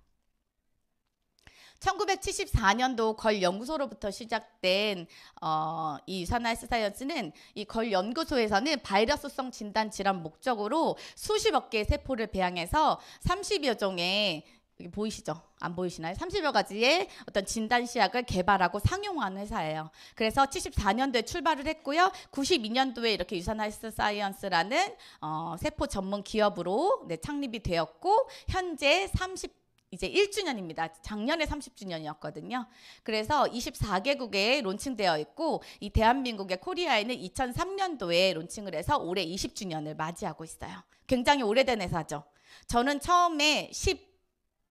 1974년도 걸 연구소로부터 시작된 어, 이 유산화 스사이언스는 이 걸 연구소에서는 바이러스성 진단 질환 목적으로 수십억 개의 세포를 배양해서 30여 종의 보이시죠? 안 보이시나요? 30여 가지의 어떤 진단 시약을 개발하고 상용화한 회사예요. 그래서 74년도에 출발을 했고요. 92년도에 이렇게 유산 하이스 사이언스라는 어, 세포 전문 기업으로 네, 창립이 되었고 현재 30 이제 1주년입니다. 작년에 30주년이었거든요. 그래서 24개국에 론칭되어 있고 이 대한민국의 코리아에는 2003년도에 론칭을 해서 올해 20주년을 맞이하고 있어요. 굉장히 오래된 회사죠. 저는 처음에 10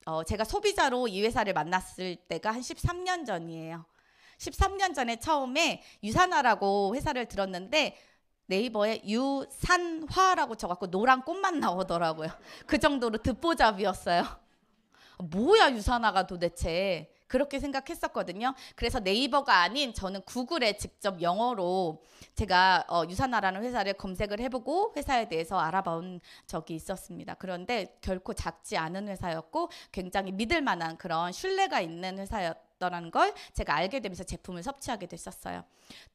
어, 제가 소비자로 이 회사를 만났을 때가 한 13년 전이에요. 13년 전에 처음에 유산화라고 회사를 들었는데 네이버에 유산화라고 쳐갖고 노란 꽃만 나오더라고요. 그 정도로 듣보잡이었어요. 뭐야 유산화가 도대체. 그렇게 생각했었거든요. 그래서 네이버가 아닌 저는 구글에 직접 영어로 제가 어, 유사나라는 회사를 검색을 해보고 회사에 대해서 알아본 적이 있었습니다. 그런데 결코 작지 않은 회사였고 굉장히 믿을 만한 그런 신뢰가 있는 회사였 있었라는걸 제가 알게 되면서 제품을 섭취하게 됐었어요.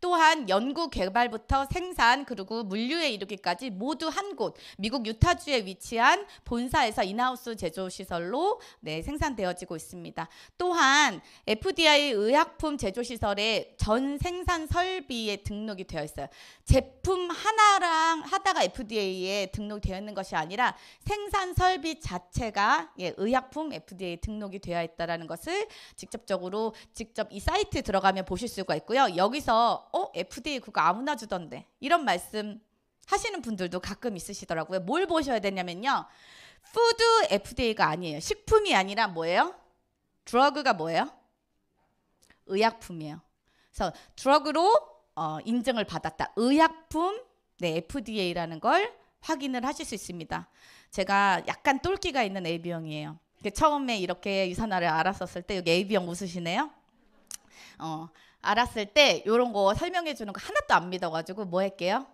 또한 연구 개발부터 생산 그리고 물류에 이르기까지 모두 한 곳 미국 유타주에 위치한 본사에서 인하우스 제조 시설로 네, 생산되어지고 있습니다. 또한 FDA 의약품 제조 시설에전 생산 설비에 등록이 되어 있어요. 제품 하나랑 하다가 FDA에 등록되어 있는 것이 아니라 생산 설비 자체가 예, 의약품 FDA 등록이 되어 있다라는 것을 직접적으로 방법으로 직접 이 사이트 에 들어가면 보실 수가 있고요. 여기서 어 FDA 그거 아무나 주던데 이런 말씀 하시는 분들도 가끔 있으시더라고요. 뭘 보셔야 되냐면요. 푸드 FDA가 아니에요. 식품이 아니라 뭐예요? 드러그가 뭐예요? 의약품이에요. 그래서 드러그로 어, 인증을 받았다. 의약품 네, FDA라는 걸 확인을 하실 수 있습니다. 제가 약간 똘끼가 있는 AB형이에요. 그 처음에 이렇게 유산화를 알았었을 때 여기 AB형 웃으시네요. 어, 알았을 때 이런 거 설명해 주는 거 하나도 안 믿어가지고 뭐 할게요?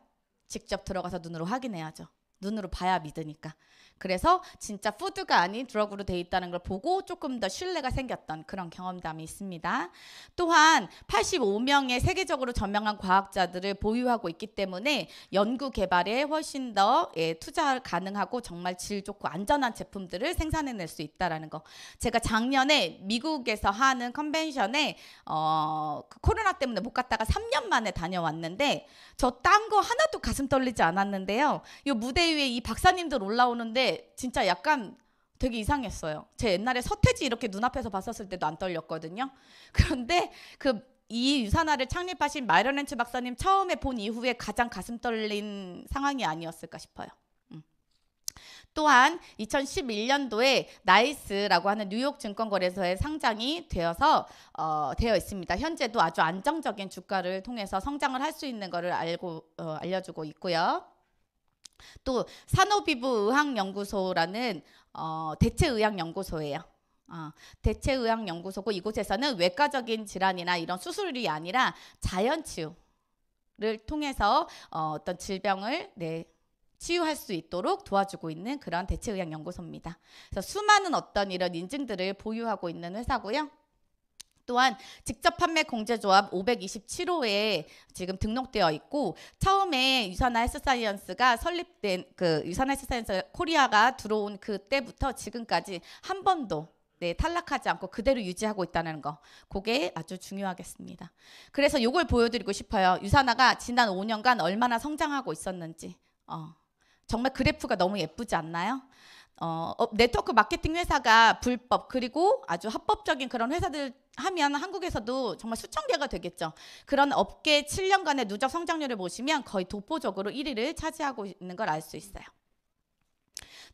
직접 들어가서 눈으로 확인해야죠. 눈으로 봐야 믿으니까. 그래서 진짜 푸드가 아닌 드러그로 돼 있다는 걸 보고 조금 더 신뢰가 생겼던 그런 경험담이 있습니다. 또한 85명의 세계적으로 저명한 과학자들을 보유하고 있기 때문에 연구 개발에 훨씬 더 예, 투자 가능하고 정말 질 좋고 안전한 제품들을 생산해낼 수 있다라는 거. 제가 작년에 미국에서 하는 컨벤션에 어, 그 코로나 때문에 못 갔다가 3년 만에 다녀왔는데 저 딴 거 하나도 가슴 떨리지 않았는데요. 이 무대 위에 이 박사님들 올라오는데 진짜 약간 되게 이상했어요. 제 옛날에 서태지 이렇게 눈앞에서 봤었을 때도 안 떨렸거든요. 그런데 그이 유산화를 창립하신 마이런렌츠 박사님 처음에 본 이후에 가장 가슴 떨린 상황이 아니었을까 싶어요. 음. 또한 2011년도에 나이스라고 하는 뉴욕 증권거래소의 상장이 되어서 어, 되어 있습니다. 현재도 아주 안정적인 주가를 통해서 성장을 할 수 있는 것을 알고 어, 알려주고 있고요. 또 산업기부의학연구소라는 어, 대체의학연구소예요. 어, 대체의학연구소고 이곳에서는 외과적인 질환이나 이런 수술이 아니라 자연치유를 통해서 어, 어떤 질병을 네, 치유할 수 있도록 도와주고 있는 그런 대체의학연구소입니다. 그래서 수많은 어떤 이런 인증들을 보유하고 있는 회사고요. 또한 직접 판매 공제조합 527호에 지금 등록되어 있고 처음에 유산화 헬스사이언스가 설립된 그 유산화 헬스사이언스 코리아가 들어온 그때부터 지금까지 한 번도 네, 탈락하지 않고 그대로 유지하고 있다는 거. 그게 아주 중요하겠습니다. 그래서 이걸 보여드리고 싶어요. 유산화가 지난 5년간 얼마나 성장하고 있었는지. 어, 정말 그래프가 너무 예쁘지 않나요? 어, 어 네트워크 마케팅 회사가 불법 그리고 아주 합법적인 그런 회사들 하면 한국에서도 정말 수천 개가 되겠죠. 그런 업계 7년간의 누적 성장률을 보시면 거의 독보적으로 1위를 차지하고 있는 걸 알 수 있어요.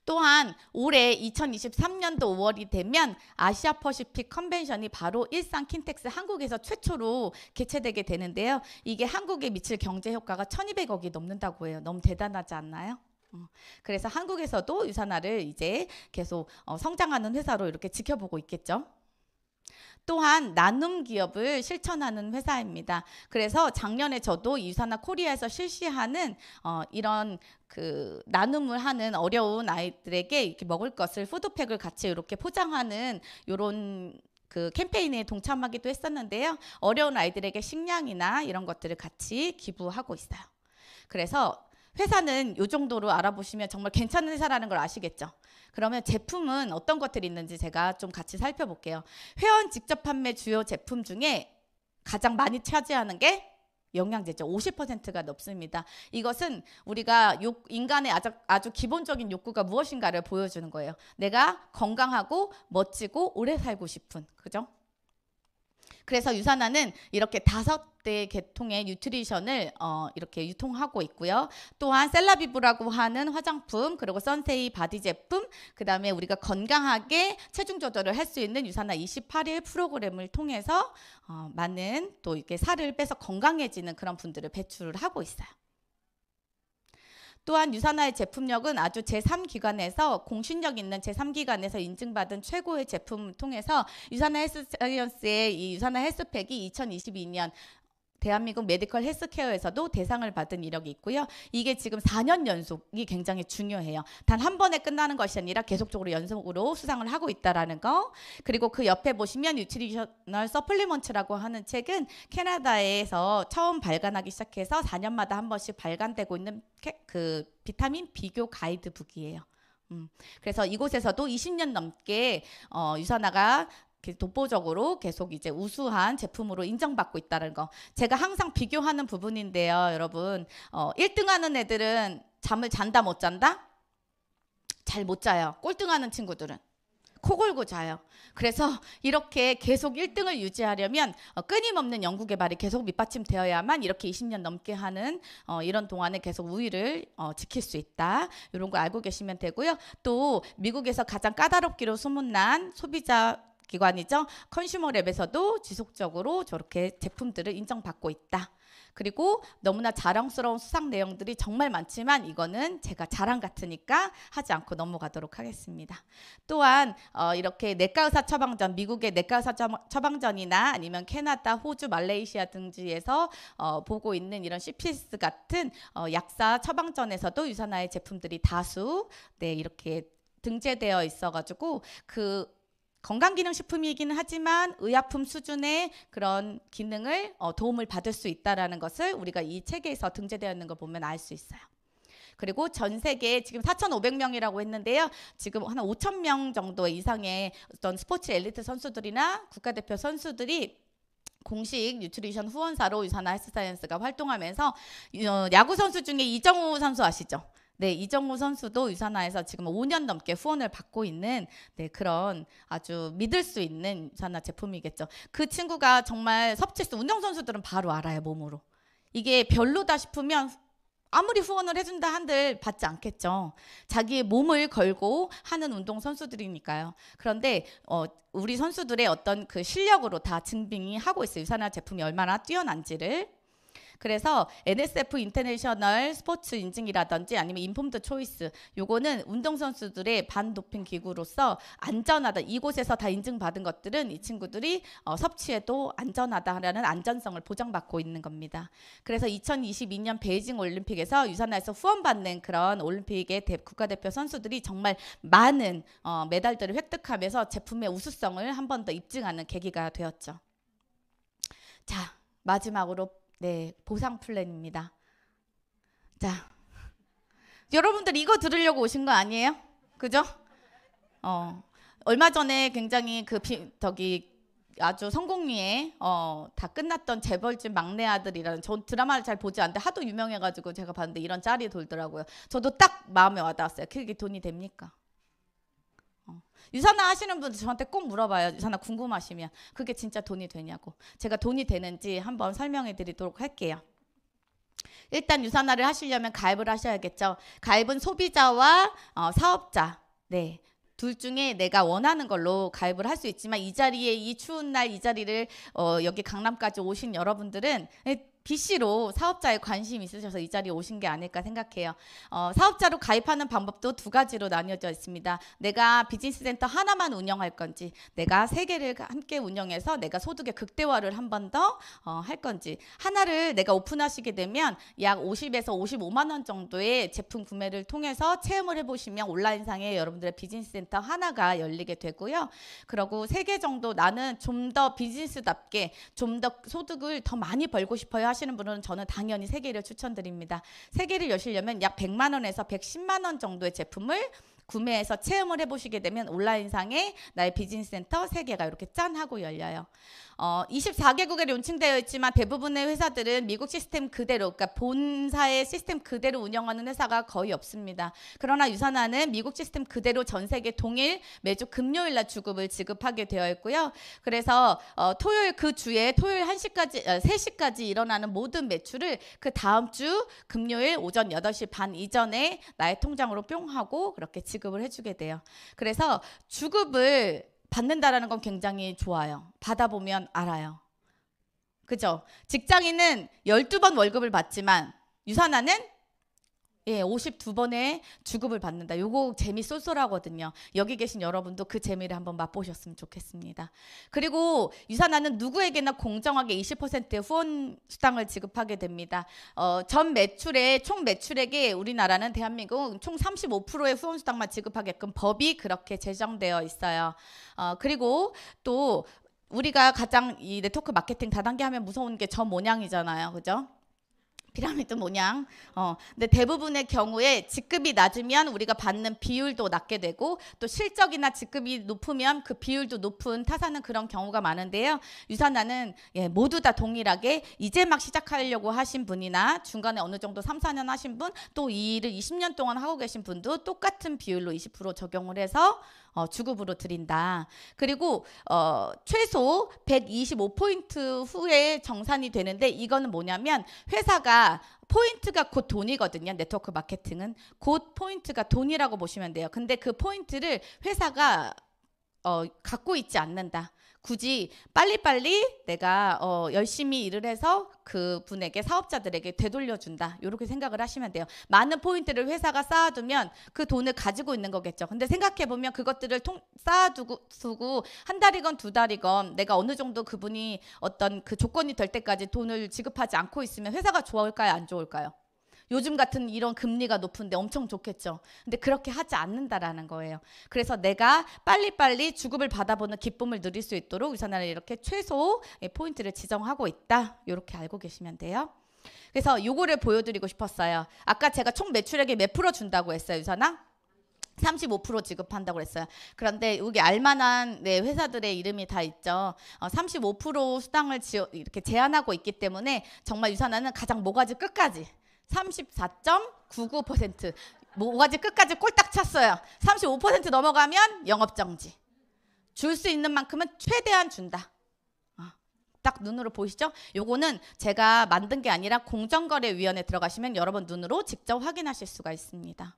또한 올해 2023년도 5월이 되면 아시아 퍼시픽 컨벤션이 바로 일산 킨텍스 한국에서 최초로 개최되게 되는데요. 이게 한국에 미칠 경제 효과가 1200억이 넘는다고 해요. 너무 대단하지 않나요? 음, 그래서 한국에서도 유산화를 이제 계속 어, 성장하는 회사로 이렇게 지켜보고 있겠죠. 또한 나눔 기업을 실천하는 회사입니다. 그래서 작년에 저도 유산화 코리아에서 실시하는 어, 이런 그 나눔을 하는 어려운 아이들에게 이렇게 먹을 것을 푸드팩을 같이 이렇게 포장하는 요런 그 캠페인에 동참하기도 했었는데요. 어려운 아이들에게 식량이나 이런 것들을 같이 기부하고 있어요. 그래서 회사는 이 정도로 알아보시면 정말 괜찮은 회사라는 걸 아시겠죠? 그러면 제품은 어떤 것들이 있는지 제가 좀 같이 살펴볼게요. 회원 직접 판매 주요 제품 중에 가장 많이 차지하는 게 영양제죠. 50%가 넘습니다. 이것은 우리가 욕, 인간의 아주, 아주 기본적인 욕구가 무엇인가를 보여주는 거예요. 내가 건강하고 멋지고 오래 살고 싶은, 그죠? 그래서 유산화는 이렇게 다섯 대 계통의 뉴트리션을 어, 이렇게 유통하고 있고요. 또한 셀라비브라고 하는 화장품 그리고 선세이 바디 제품 그다음에 우리가 건강하게 체중 조절을 할 수 있는 유산화 28일 프로그램을 통해서 어, 많은 또 이렇게 살을 빼서 건강해지는 그런 분들을 배출을 하고 있어요. 또한 유산화의 제품력은 아주 제3기관에서 공신력 있는 제3기관에서 인증받은 최고의 제품을 통해서 유산화 헬스 사이언스의 이 유산화 헬스팩이 2022년 대한민국 메디컬 헬스케어에서도 대상을 받은 이력이 있고요. 이게 지금 4년 연속이 굉장히 중요해요. 단 한 번에 끝나는 것이 아니라 계속적으로 연속으로 수상을 하고 있다라는 거. 그리고 그 옆에 보시면 뉴트리셔널 서플리먼츠라고 하는 책은 캐나다에서 처음 발간하기 시작해서 4년마다 한 번씩 발간되고 있는 그 비타민 비교 가이드북이에요. 음, 그래서 이곳에서도 20년 넘게 어, 유선아가 독보적으로 계속 이제 우수한 제품으로 인정받고 있다는 거. 제가 항상 비교하는 부분인데요, 여러분. 어, 1등 하는 애들은 잠을 잔다 못 잔다? 잘 못 자요. 꼴등하는 친구들은 코 골고 자요. 그래서 이렇게 계속 1등을 유지하려면 어, 끊임없는 연구 개발이 계속 밑받침되어야만 이렇게 20년 넘게 하는 어, 이런 동안에 계속 우위를 어, 지킬 수 있다. 이런 거 알고 계시면 되고요. 또 미국에서 가장 까다롭기로 소문난 소비자 기관이죠. 컨슈머랩에서도 지속적으로 저렇게 제품들을 인정받고 있다. 그리고 너무나 자랑스러운 수상 내용들이 정말 많지만 이거는 제가 자랑 같으니까 하지 않고 넘어가도록 하겠습니다. 또한 어, 이렇게 내과 의사 처방전, 미국의 내과 의사 처방전이나 아니면 캐나다, 호주, 말레이시아 등지에서 어, 보고 있는 이런 CPS 같은 어, 약사 처방전에서도 유산화의 제품들이 다수 네 이렇게 등재되어 있어가지고 그 건강기능식품이긴 하지만 의약품 수준의 그런 기능을 어, 도움을 받을 수 있다라는 것을 우리가 이 책에서 등재되어 있는 걸 보면 알 수 있어요. 그리고 전 세계 지금 4,500명이라고 했는데요. 지금 한 5,000명 정도 이상의 어떤 스포츠 엘리트 선수들이나 국가대표 선수들이 공식 뉴트리션 후원사로 유산화 헬스사이언스가 활동하면서 어, 야구 선수 중에 이정우 선수 아시죠? 네, 이정우 선수도 유산화에서 지금 5년 넘게 후원을 받고 있는 네, 그런 아주 믿을 수 있는 유산화 제품이겠죠. 그 친구가 정말 섭취수 운동 선수들은 바로 알아요, 몸으로. 이게 별로다 싶으면 아무리 후원을 해준다 한들 받지 않겠죠. 자기의 몸을 걸고 하는 운동 선수들이니까요. 그런데 어, 우리 선수들의 어떤 그 실력으로 다 증빙이 하고 있어요. 유산화 제품이 얼마나 뛰어난지를. 그래서 NSF 인터내셔널 스포츠 인증이라든지 아니면 인폼드 초이스 요거는 운동선수들의 반도핑 기구로서 안전하다 이곳에서 다 인증받은 것들은 이 친구들이 어, 섭취해도 안전하다라는 안전성을 보장받고 있는 겁니다. 그래서 2022년 베이징 올림픽에서 유산화에서 후원받는 그런 올림픽의 대, 국가대표 선수들이 정말 많은 어, 메달들을 획득하면서 제품의 우수성을 한 번 더 입증하는 계기가 되었죠. 자 마지막으로 네, 보상 플랜입니다. 자, 여러분들 이거 들으려고 오신 거 아니에요? 그죠? 어, 얼마 전에 굉장히 그 비, 저기 아주 성공리에 어, 다 끝났던 재벌집 막내 아들이라는 전 드라마를 잘 보지 않는데 하도 유명해가지고 제가 봤는데 이런 짤이 돌더라고요. 저도 딱 마음에 와닿았어요. 그게 돈이 됩니까? 유산화 하시는 분들 저한테 꼭 물어봐요. 유산화 궁금하시면 그게 진짜 돈이 되냐고. 제가 돈이 되는지 한번 설명해 드리도록 할게요. 일단 유산화를 하시려면 가입을 하셔야겠죠. 가입은 소비자와 어, 사업자. 네. 둘 중에 내가 원하는 걸로 가입을 할 수 있지만 이 자리에 이 추운 날 이 자리를 어, 여기 강남까지 오신 여러분들은 b c 로 사업자에 관심 있으셔서 이 자리에 오신 게 아닐까 생각해요. 어, 사업자로 가입하는 방법도 두 가지로 나뉘어져 있습니다. 내가 비즈니스 센터 하나만 운영할 건지, 내가 세 개를 함께 운영해서 내가 소득의 극대화를 한 번 더할 어, 건지, 하나를 내가 오픈하시게 되면 약 50에서 55만 원 정도의 제품 구매를 통해서 체험을 해보시면 온라인상에 여러분들의 비즈니스 센터 하나가 열리게 되고요. 그리고 세 개 정도 나는 좀 더 비즈니스답게 좀 더 소득을 더 많이 벌고 싶어요 하시는 분은 저는 당연히 세 개를 추천드립니다. 세 개를 여시려면 약 100만 원에서 110만 원 정도의 제품을 구매해서 체험을 해보시게 되면 온라인상에 나의 비즈니스 센터 3개가 이렇게 짠 하고 열려요. 어, 24개국에 론칭되어 있지만 대부분의 회사들은 미국 시스템 그대로, 그러니까 본사의 시스템 그대로 운영하는 회사가 거의 없습니다. 그러나 유산화는 미국 시스템 그대로 전 세계 동일 매주 금요일 날 주급을 지급하게 되어 있고요. 그래서 어, 토요일 그 주에 토요일 1시까지, 3시까지 어, 일어나는 모든 매출을 그 다음 주 금요일 오전 8시 반 이전에 나의 통장으로 뿅 하고 그렇게 지급을 해주게 돼요. 그래서 주급을 받는다라는 건 굉장히 좋아요. 받아보면 알아요. 그죠? 직장인은 12번 월급을 받지만 유산하는 예, 52번의 주급을 받는다. 요거 재미 쏠쏠하거든요. 여기 계신 여러분도 그 재미를 한번 맛보셨으면 좋겠습니다. 그리고 유산화는 누구에게나 공정하게 20%의 후원 수당을 지급하게 됩니다. 어, 전 매출의 총 매출액에 우리나라는 대한민국 총 35%의 후원 수당만 지급하게끔 법이 그렇게 제정되어 있어요. 어, 그리고 또 우리가 가장 이 네트워크 마케팅 다단계 하면 무서운 게 저모냥이잖아요 그죠? 피라미드 모양. 어, 근데 대부분의 경우에 직급이 낮으면 우리가 받는 비율도 낮게 되고 또 실적이나 직급이 높으면 그 비율도 높은 타사는 그런 경우가 많은데요. 유산화는 예, 모두 다 동일하게 이제 막 시작하려고 하신 분이나 중간에 어느 정도 3, 4년 하신 분또이 일을 20년 동안 하고 계신 분도 똑같은 비율로 20% 적용을 해서 어, 주급으로 드린다. 그리고 어, 최소 125포인트 후에 정산이 되는데 이거는 뭐냐면 회사가 포인트가 곧 돈이거든요. 네트워크 마케팅은 곧 포인트가 돈이라고 보시면 돼요. 근데 그 포인트를 회사가 어, 갖고 있지 않는다. 굳이 빨리빨리 내가 어, 열심히 일을 해서 그 분에게 사업자들에게 되돌려준다. 이렇게 생각을 하시면 돼요. 많은 포인트를 회사가 쌓아두면 그 돈을 가지고 있는 거겠죠. 근데 생각해보면 그것들을 통, 쌓아두고 두고 한 달이건 두 달이건 내가 어느 정도 그분이 어떤 그 조건이 될 때까지 돈을 지급하지 않고 있으면 회사가 좋을까요? 안 좋을까요? 요즘 같은 이런 금리가 높은데 엄청 좋겠죠. 근데 그렇게 하지 않는다라는 거예요. 그래서 내가 빨리빨리 주급을 받아보는 기쁨을 누릴 수 있도록 유산을 이렇게 최소 예, 포인트를 지정하고 있다. 이렇게 알고 계시면 돼요. 그래서 요거를 보여드리고 싶었어요. 아까 제가 총 매출액이 몇 프로 준다고 했어요, 유산아? 35% 지급한다고 그랬어요. 그런데 여기 알만한 네, 회사들의 이름이 다 있죠. 어, 35% 수당을 지어, 이렇게 제한하고 있기 때문에 정말 유산화는 가장 모가지 끝까지 34.99% 뭐가지 끝까지 꼴딱 찼어요. 35% 넘어가면 영업 정지. 줄 수 있는 만큼은 최대한 준다. 어, 딱 눈으로 보이시죠? 요거는 제가 만든 게 아니라 공정거래위원회 들어가시면 여러분 눈으로 직접 확인하실 수가 있습니다.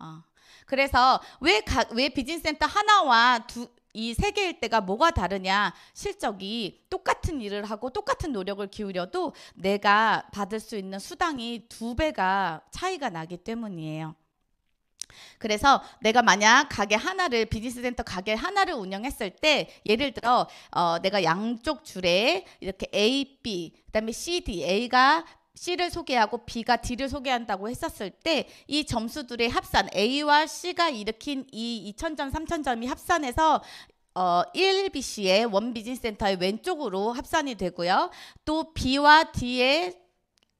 어. 그래서 왜, 가, 왜 비즈니스센터 하나와 두, 이세 개일 때가 뭐가 다르냐 실적이 똑같은 일을 하고 똑같은 노력을 기울여도 내가 받을 수 있는 수당이 두 배가 차이가 나기 때문이에요. 그래서 내가 만약 가게 하나를 비즈니스 센터 가게 하나를 운영했을 때 예를 들어 어, 내가 양쪽 줄에 이렇게 A, B 그다음에 C, D, A가 C를 소개하고 B가 D를 소개한다고 했었을 때 이 점수들의 합산 A와 C가 일으킨 이 2000점, 3000점이 합산해서 어, 1BC의 원 비즈니스센터의 왼쪽으로 합산이 되고요. 또 B와 D의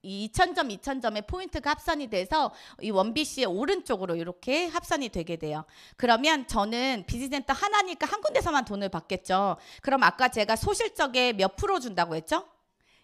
이 2000점, 2000점의 포인트가 합산이 돼서 이 원BC의 오른쪽으로 이렇게 합산이 되게 돼요. 그러면 저는 비즈센터 하나니까 한 군데서만 돈을 받겠죠. 그럼 아까 제가 소실적에 몇 프로 준다고 했죠?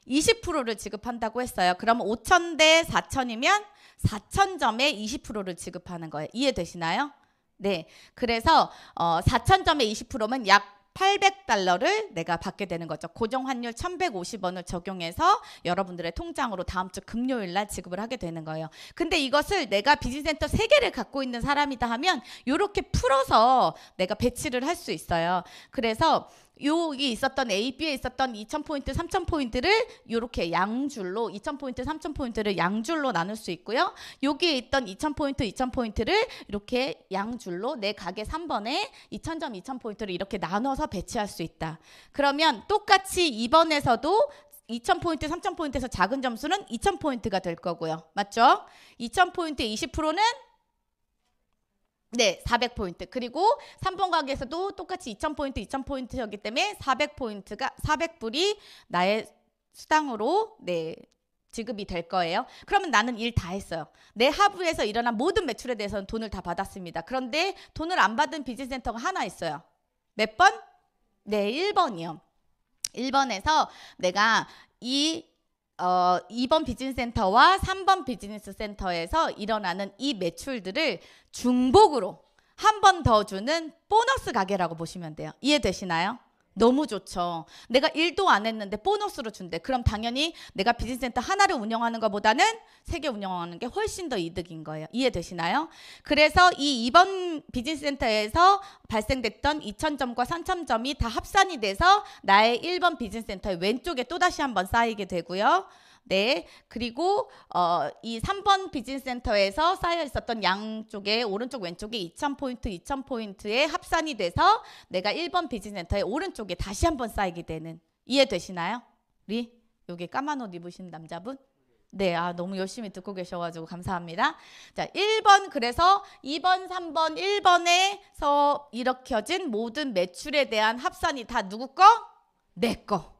20%를 지급한다고 했어요. 그럼 5천 대 4천이면 4천 점에 20%를 지급하는 거예요. 이해되시나요? 네. 그래서 어, 4천 점에 20%면 약 800달러를 내가 받게 되는 거죠. 고정 환율 1150원을 적용해서 여러분들의 통장으로 다음 주 금요일 날 지급을 하게 되는 거예요. 근데 이것을 내가 비즈니센터 3개를 갖고 있는 사람이다 하면 이렇게 풀어서 내가 배치를 할 수 있어요. 그래서 여기 있었던 A, B에 있었던 2000포인트, 3000포인트를 이렇게 양줄로 2000포인트, 3000포인트를 양줄로 나눌 수 있고요. 여기에 있던 2000포인트, 2000포인트를 이렇게 양줄로 내 가게 3번에 2000점, 2000포인트를 이렇게 나눠서 배치할 수 있다. 그러면 똑같이 2번에서도 2000포인트, 3000포인트에서 작은 점수는 2000포인트가 될 거고요. 맞죠? 2000포인트 20%는 네, 400포인트. 그리고 3번 가게에서도 똑같이 2000포인트, 2000포인트였기 때문에 400포인트가 400불이 나의 수당으로 네, 지급이 될 거예요. 그러면 나는 일 다 했어요. 내 하부에서 일어난 모든 매출에 대해서는 돈을 다 받았습니다. 그런데 돈을 안 받은 비즈센터가 하나 있어요. 몇 번? 네, 1번이요. 1번에서 내가 이 어, 2번 비즈니스 센터와 3번 비즈니스 센터에서 일어나는 이 매출들을 중복으로 한 번 더 주는 보너스 가게라고 보시면 돼요. 이해되시나요? 너무 좋죠. 내가 일도 안 했는데 보너스로 준대. 그럼 당연히 내가 비즈니스센터 하나를 운영하는 것보다는 세 개 운영하는 게 훨씬 더 이득인 거예요. 이해되시나요? 그래서 이 이번 비즈니스센터에서 발생됐던 2,000점과 3,000점이 다 합산이 돼서 나의 1번 비즈니스센터의 왼쪽에 또다시 한번 쌓이게 되고요. 네. 그리고 어, 이 3번 비즈니스센터에서 쌓여 있었던 양쪽에 오른쪽 왼쪽에 2000포인트, 2000포인트에 합산이 돼서 내가 1번 비즈니스센터의 오른쪽에 다시 한번 쌓이게 되는 이해되시나요? 리 여기 까만 옷 입으신 남자분? 네, 아, 너무 열심히 듣고 계셔가지고 감사합니다. 자, 1번, 그래서 2번, 3번, 1번에서 일으켜진 모든 매출에 대한 합산이 다 누구 거? 내 거.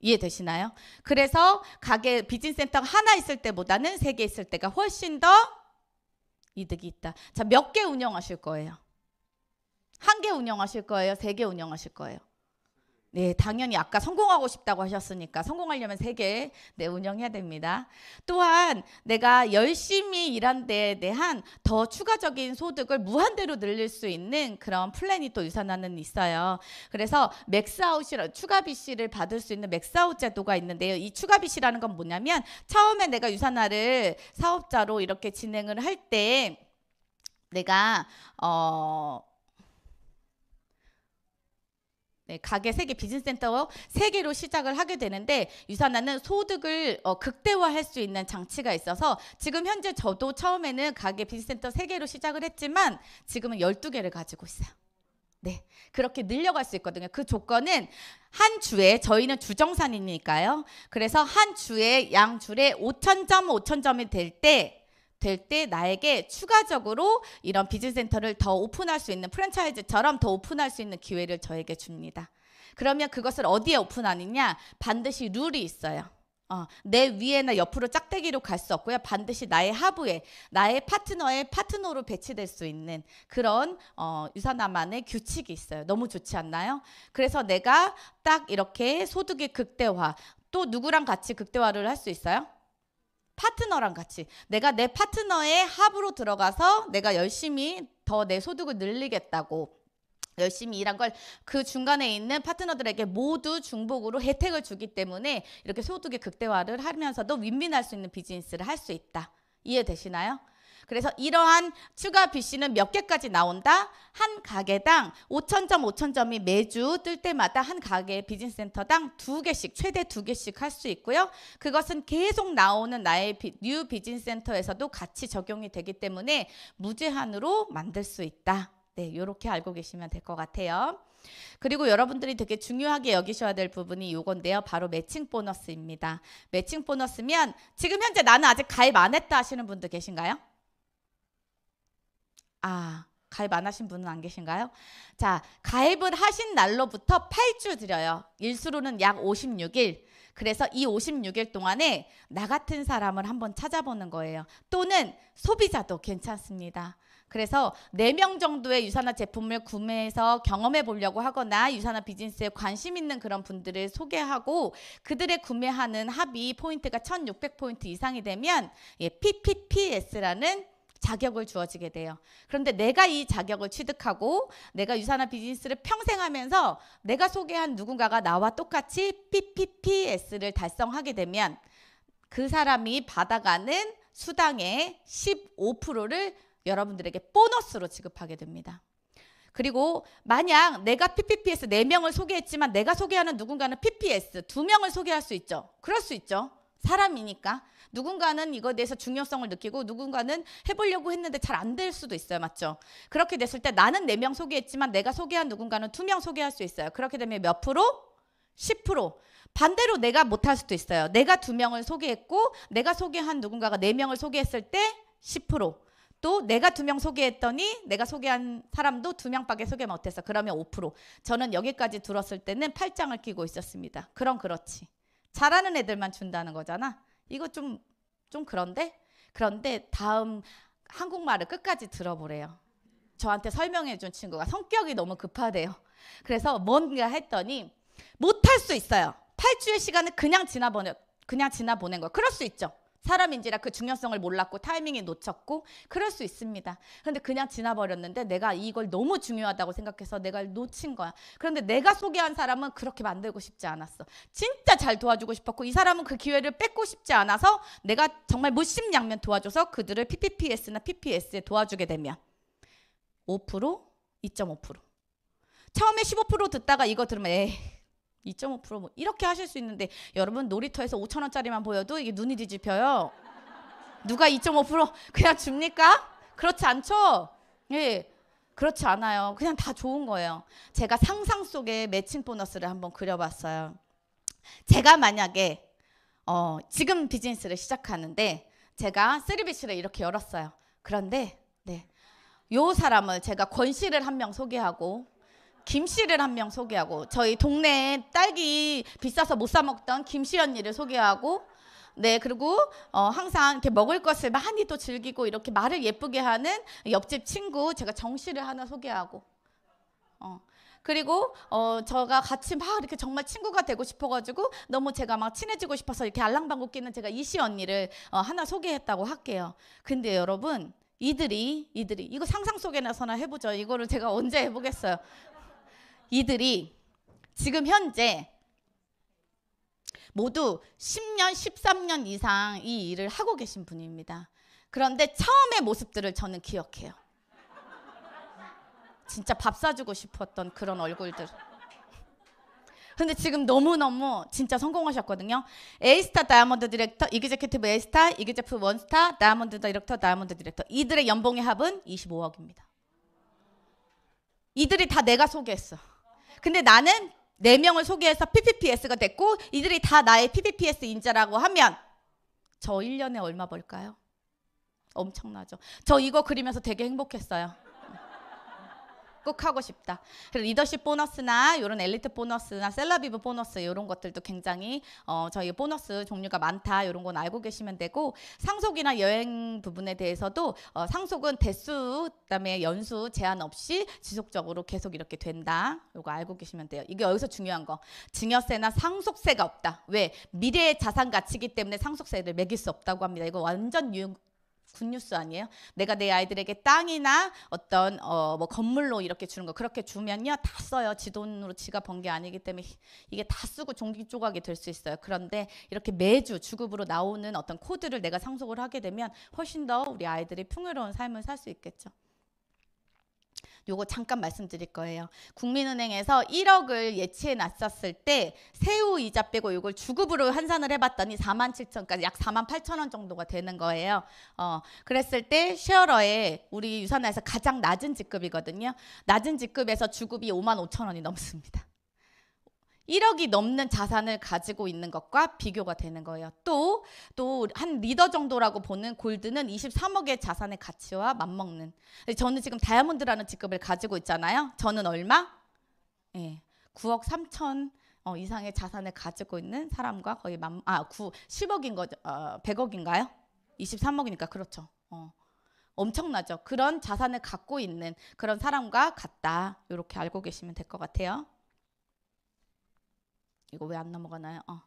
이해되시나요? 그래서 가게 비즈니스센터가 하나 있을 때보다는 세 개 있을 때가 훨씬 더 이득이 있다. 자, 몇 개 운영하실 거예요? 한 개 운영하실 거예요? 세 개 운영하실 거예요? 네, 당연히 아까 성공하고 싶다고 하셨으니까 성공하려면 세개 네, 운영해야 됩니다. 또한 내가 열심히 일한 데에 대한 더 추가적인 소득을 무한대로 늘릴 수 있는 그런 플랜이 또 유산화는 있어요. 그래서 맥스아웃이라 추가 BC를 받을 수 있는 맥스아웃 제도가 있는데요. 이 추가 BC라는 건 뭐냐면 처음에 내가 유산화를 사업자로 이렇게 진행을 할 때 내가 어 네, 가계 세계 비즈니스센터 세개로 시작을 하게 되는데 유산화는 소득을 어, 극대화할 수 있는 장치가 있어서 지금 현재 저도 처음에는 가계 비즈니스센터 세개로 시작을 했지만 지금은 열두 개를 가지고 있어요. 네, 그렇게 늘려갈 수 있거든요. 그 조건은 한 주에 저희는 주정산이니까요. 그래서 한 주에 양 줄에 오천 점 오천 점이 될때 될때 나에게 추가적으로 이런 비즈센터를 더 오픈할 수 있는 프랜차이즈처럼 더 오픈할 수 있는 기회를 저에게 줍니다. 그러면 그것을 어디에 오픈하느냐? 반드시 룰이 있어요. 어, 내 위에나 옆으로 짝대기로 갈 수 없고요. 반드시 나의 하부에, 나의 파트너의 파트너로 배치될 수 있는 그런 어, 유산화만의 규칙이 있어요. 너무 좋지 않나요? 그래서 내가 딱 이렇게 소득의 극대화, 또 누구랑 같이 극대화를 할 수 있어요? 파트너랑 같이 내가 내 파트너의 합으로 들어가서 내가 열심히 더 내 소득을 늘리겠다고 열심히 일한 걸 그 중간에 있는 파트너들에게 모두 중복으로 혜택을 주기 때문에 이렇게 소득의 극대화를 하면서도 윈윈할 수 있는 비즈니스를 할 수 있다. 이해되시나요? 그래서 이러한 추가 BC는 몇 개까지 나온다? 한 가게당 5천점 5천점이 매주 뜰 때마다 한 가게 비즈니스 센터당 두 개씩 최대 두 개씩 할 수 있고요. 그것은 계속 나오는 나의 비, 뉴 비즈니스 센터에서도 같이 적용이 되기 때문에 무제한으로 만들 수 있다. 네, 이렇게 알고 계시면 될 것 같아요. 그리고 여러분들이 되게 중요하게 여기셔야 될 부분이 요건데요. 바로 매칭 보너스입니다. 매칭 보너스면 지금 현재 나는 아직 가입 안 했다 하시는 분들 계신가요? 아, 가입 안 하신 분은 안 계신가요? 자, 가입을 하신 날로부터 8주 드려요. 일수로는 약 56일. 그래서 이 56일 동안에 나 같은 사람을 한번 찾아보는 거예요. 또는 소비자도 괜찮습니다. 그래서 네명 정도의 유산화 제품을 구매해서 경험해 보려고 하거나 유산화 비즈니스에 관심 있는 그런 분들을 소개하고 그들의 구매하는 합의 포인트가 천육백 포인트 이상이 되면 예, PPPS라는 자격을 주어지게 돼요. 그런데 내가 이 자격을 취득하고 내가 유산화 비즈니스를 평생 하면서 내가 소개한 누군가가 나와 똑같이 PPPS를 달성하게 되면 그 사람이 받아가는 수당의 15%를 여러분들에게 보너스로 지급하게 됩니다. 그리고 만약 내가 PPPS 4명을 소개했지만 내가 소개하는 누군가는 PPS 2명을 소개할 수 있죠. 그럴 수 있죠. 사람이니까 누군가는 이거에 대해서 중요성을 느끼고 누군가는 해보려고 했는데 잘 안 될 수도 있어요. 맞죠? 그렇게 됐을 때 나는 4명 소개했지만 내가 소개한 누군가는 2명 소개할 수 있어요. 그렇게 되면 몇 프로? 10%. 반대로 내가 못할 수도 있어요. 내가 2 명을 소개했고 내가 소개한 누군가가 4 명을 소개했을 때 10%. 또 내가 두 명 소개했더니 내가 소개한 사람도 두 명밖에 소개 못했어. 그러면 5%. 저는 여기까지 들었을 때는 팔짱을 끼고 있었습니다. 그럼 그렇지. 잘하는 애들만 준다는 거잖아. 이거 좀, 좀 그런데? 그런데 다음 한국말을 끝까지 들어보래요. 저한테 설명해 준 친구가 성격이 너무 급하대요. 그래서 뭔가 했더니 못할 수 있어요. 탈주의 시간을 그냥 지나보내, 그냥 지나보낸 거 그럴 수 있죠. 사람인지라 그 중요성을 몰랐고 타이밍에 놓쳤고 그럴 수 있습니다. 그데 그냥 지나버렸는데 내가 이걸 너무 중요하다고 생각해서 내가 놓친 거야. 그런데 내가 소개한 사람은 그렇게 만들고 싶지 않았어. 진짜 잘 도와주고 싶었고 이 사람은 그 기회를 뺏고 싶지 않아서 내가 정말 무심양면 도와줘서 그들을 PPPS나 PPS에 도와주게 되면 5% 2.5% 처음에 15% 듣다가 이거 들으면 에이 2.5%뭐 이렇게 하실 수 있는데 여러분 놀이터에서 5천 원짜리만 보여도 이게 눈이 뒤집혀요. 누가 2.5% 그냥 줍니까? 그렇지 않죠? 예. 그렇지 않아요. 그냥 다 좋은 거예요. 제가 상상 속에 매칭 보너스를 한번 그려봤어요. 제가 만약에 어, 지금 비즈니스를 시작하는데 제가 쓰리비씨를 이렇게 열었어요. 그런데 네. 요 사람을 제가 권씨를 한 명 소개하고 김씨를 한 명 소개하고 저희 동네 딸기 비싸서 못 사 먹던 김씨 언니를 소개하고 네 그리고 어, 항상 이렇게 먹을 것을 많이 또 즐기고 이렇게 말을 예쁘게 하는 옆집 친구 제가 정씨를 하나 소개하고 어. 그리고 어 저가 같이 막 이렇게 정말 친구가 되고 싶어가지고 너무 제가 막 친해지고 싶어서 이렇게 알랑방구 끼는 제가 이씨 언니를 어, 하나 소개했다고 할게요. 근데 여러분 이들이 이들이 이거 상상 속에 나서나 해보죠. 이거를 제가 언제 해보겠어요. 이들이 지금 현재 모두 10년, 13년 이상 이 일을 하고 계신 분입니다. 그런데 처음의 모습들을 저는 기억해요. 진짜 밥 사주고 싶었던 그런 얼굴들. 근데 지금 너무너무 진짜 성공하셨거든요. 에이스타 다이아몬드 디렉터, 이기제큐티브 에이스타, 이기제프 원스타, 다이아몬드 디렉터, 다이아몬드 디렉터. 이들의 연봉의 합은 25억입니다. 이들이 다 내가 소개했어. 근데 나는 네 명을 소개해서 PPPS가 됐고 이들이 다 나의 PPPS 인자라고 하면 저 1년에 얼마 벌까요? 엄청나죠. 저 이거 그리면서 되게 행복했어요. 꼭 하고 싶다. 그리고 리더십 보너스나 이런 엘리트 보너스나 셀러비브 보너스 이런 것들도 굉장히 어, 저희 보너스 종류가 많다 이런 건 알고 계시면 되고 상속이나 여행 부분에 대해서도 어, 상속은 대수 그다음에 연수 제한 없이 지속적으로 계속 이렇게 된다. 이거 알고 계시면 돼요. 이게 여기서 중요한 거 증여세나 상속세가 없다. 왜 미래의 자산 가치기 때문에 상속세를 매길 수 없다고 합니다. 이거 완전 유, 굿뉴스 아니에요? 내가 내 아이들에게 땅이나 어떤 어뭐 건물로 이렇게 주는 거 그렇게 주면요 다 써요. 지 돈으로 지가 번 게 아니기 때문에 이게 다 쓰고 종기 조각이 될 수 있어요. 그런데 이렇게 매주 주급으로 나오는 어떤 코드를 내가 상속을 하게 되면 훨씬 더 우리 아이들이 풍요로운 삶을 살 수 있겠죠. 요거 잠깐 말씀드릴 거예요. 국민은행에서 1억을 예치해 놨었을 때 세후 이자 빼고 요걸 주급으로 환산을 해봤더니 4만 7천까지 약 4만 8천 원 정도가 되는 거예요. 어, 그랬을 때 쉐어러의 우리 유산화에서 가장 낮은 직급이거든요. 낮은 직급에서 주급이 5만 5천 원이 넘습니다. 1억이 넘는 자산을 가지고 있는 것과 비교가 되는 거예요. 또 또 한 리더 정도라고 보는 골드는 23억의 자산의 가치와 맞먹는. 저는 지금 다이아몬드라는 직급을 가지고 있잖아요. 저는 얼마? 예. 네, 9억 3천 어, 이상의 자산을 가지고 있는 사람과 거의 만, 아, 9, 10억인 거죠. 어, 100억인가요? 23억이니까 그렇죠. 어. 엄청나죠. 그런 자산을 갖고 있는 그런 사람과 같다. 이렇게 알고 계시면 될 것 같아요. 이거 왜 안 넘어가나요? 어.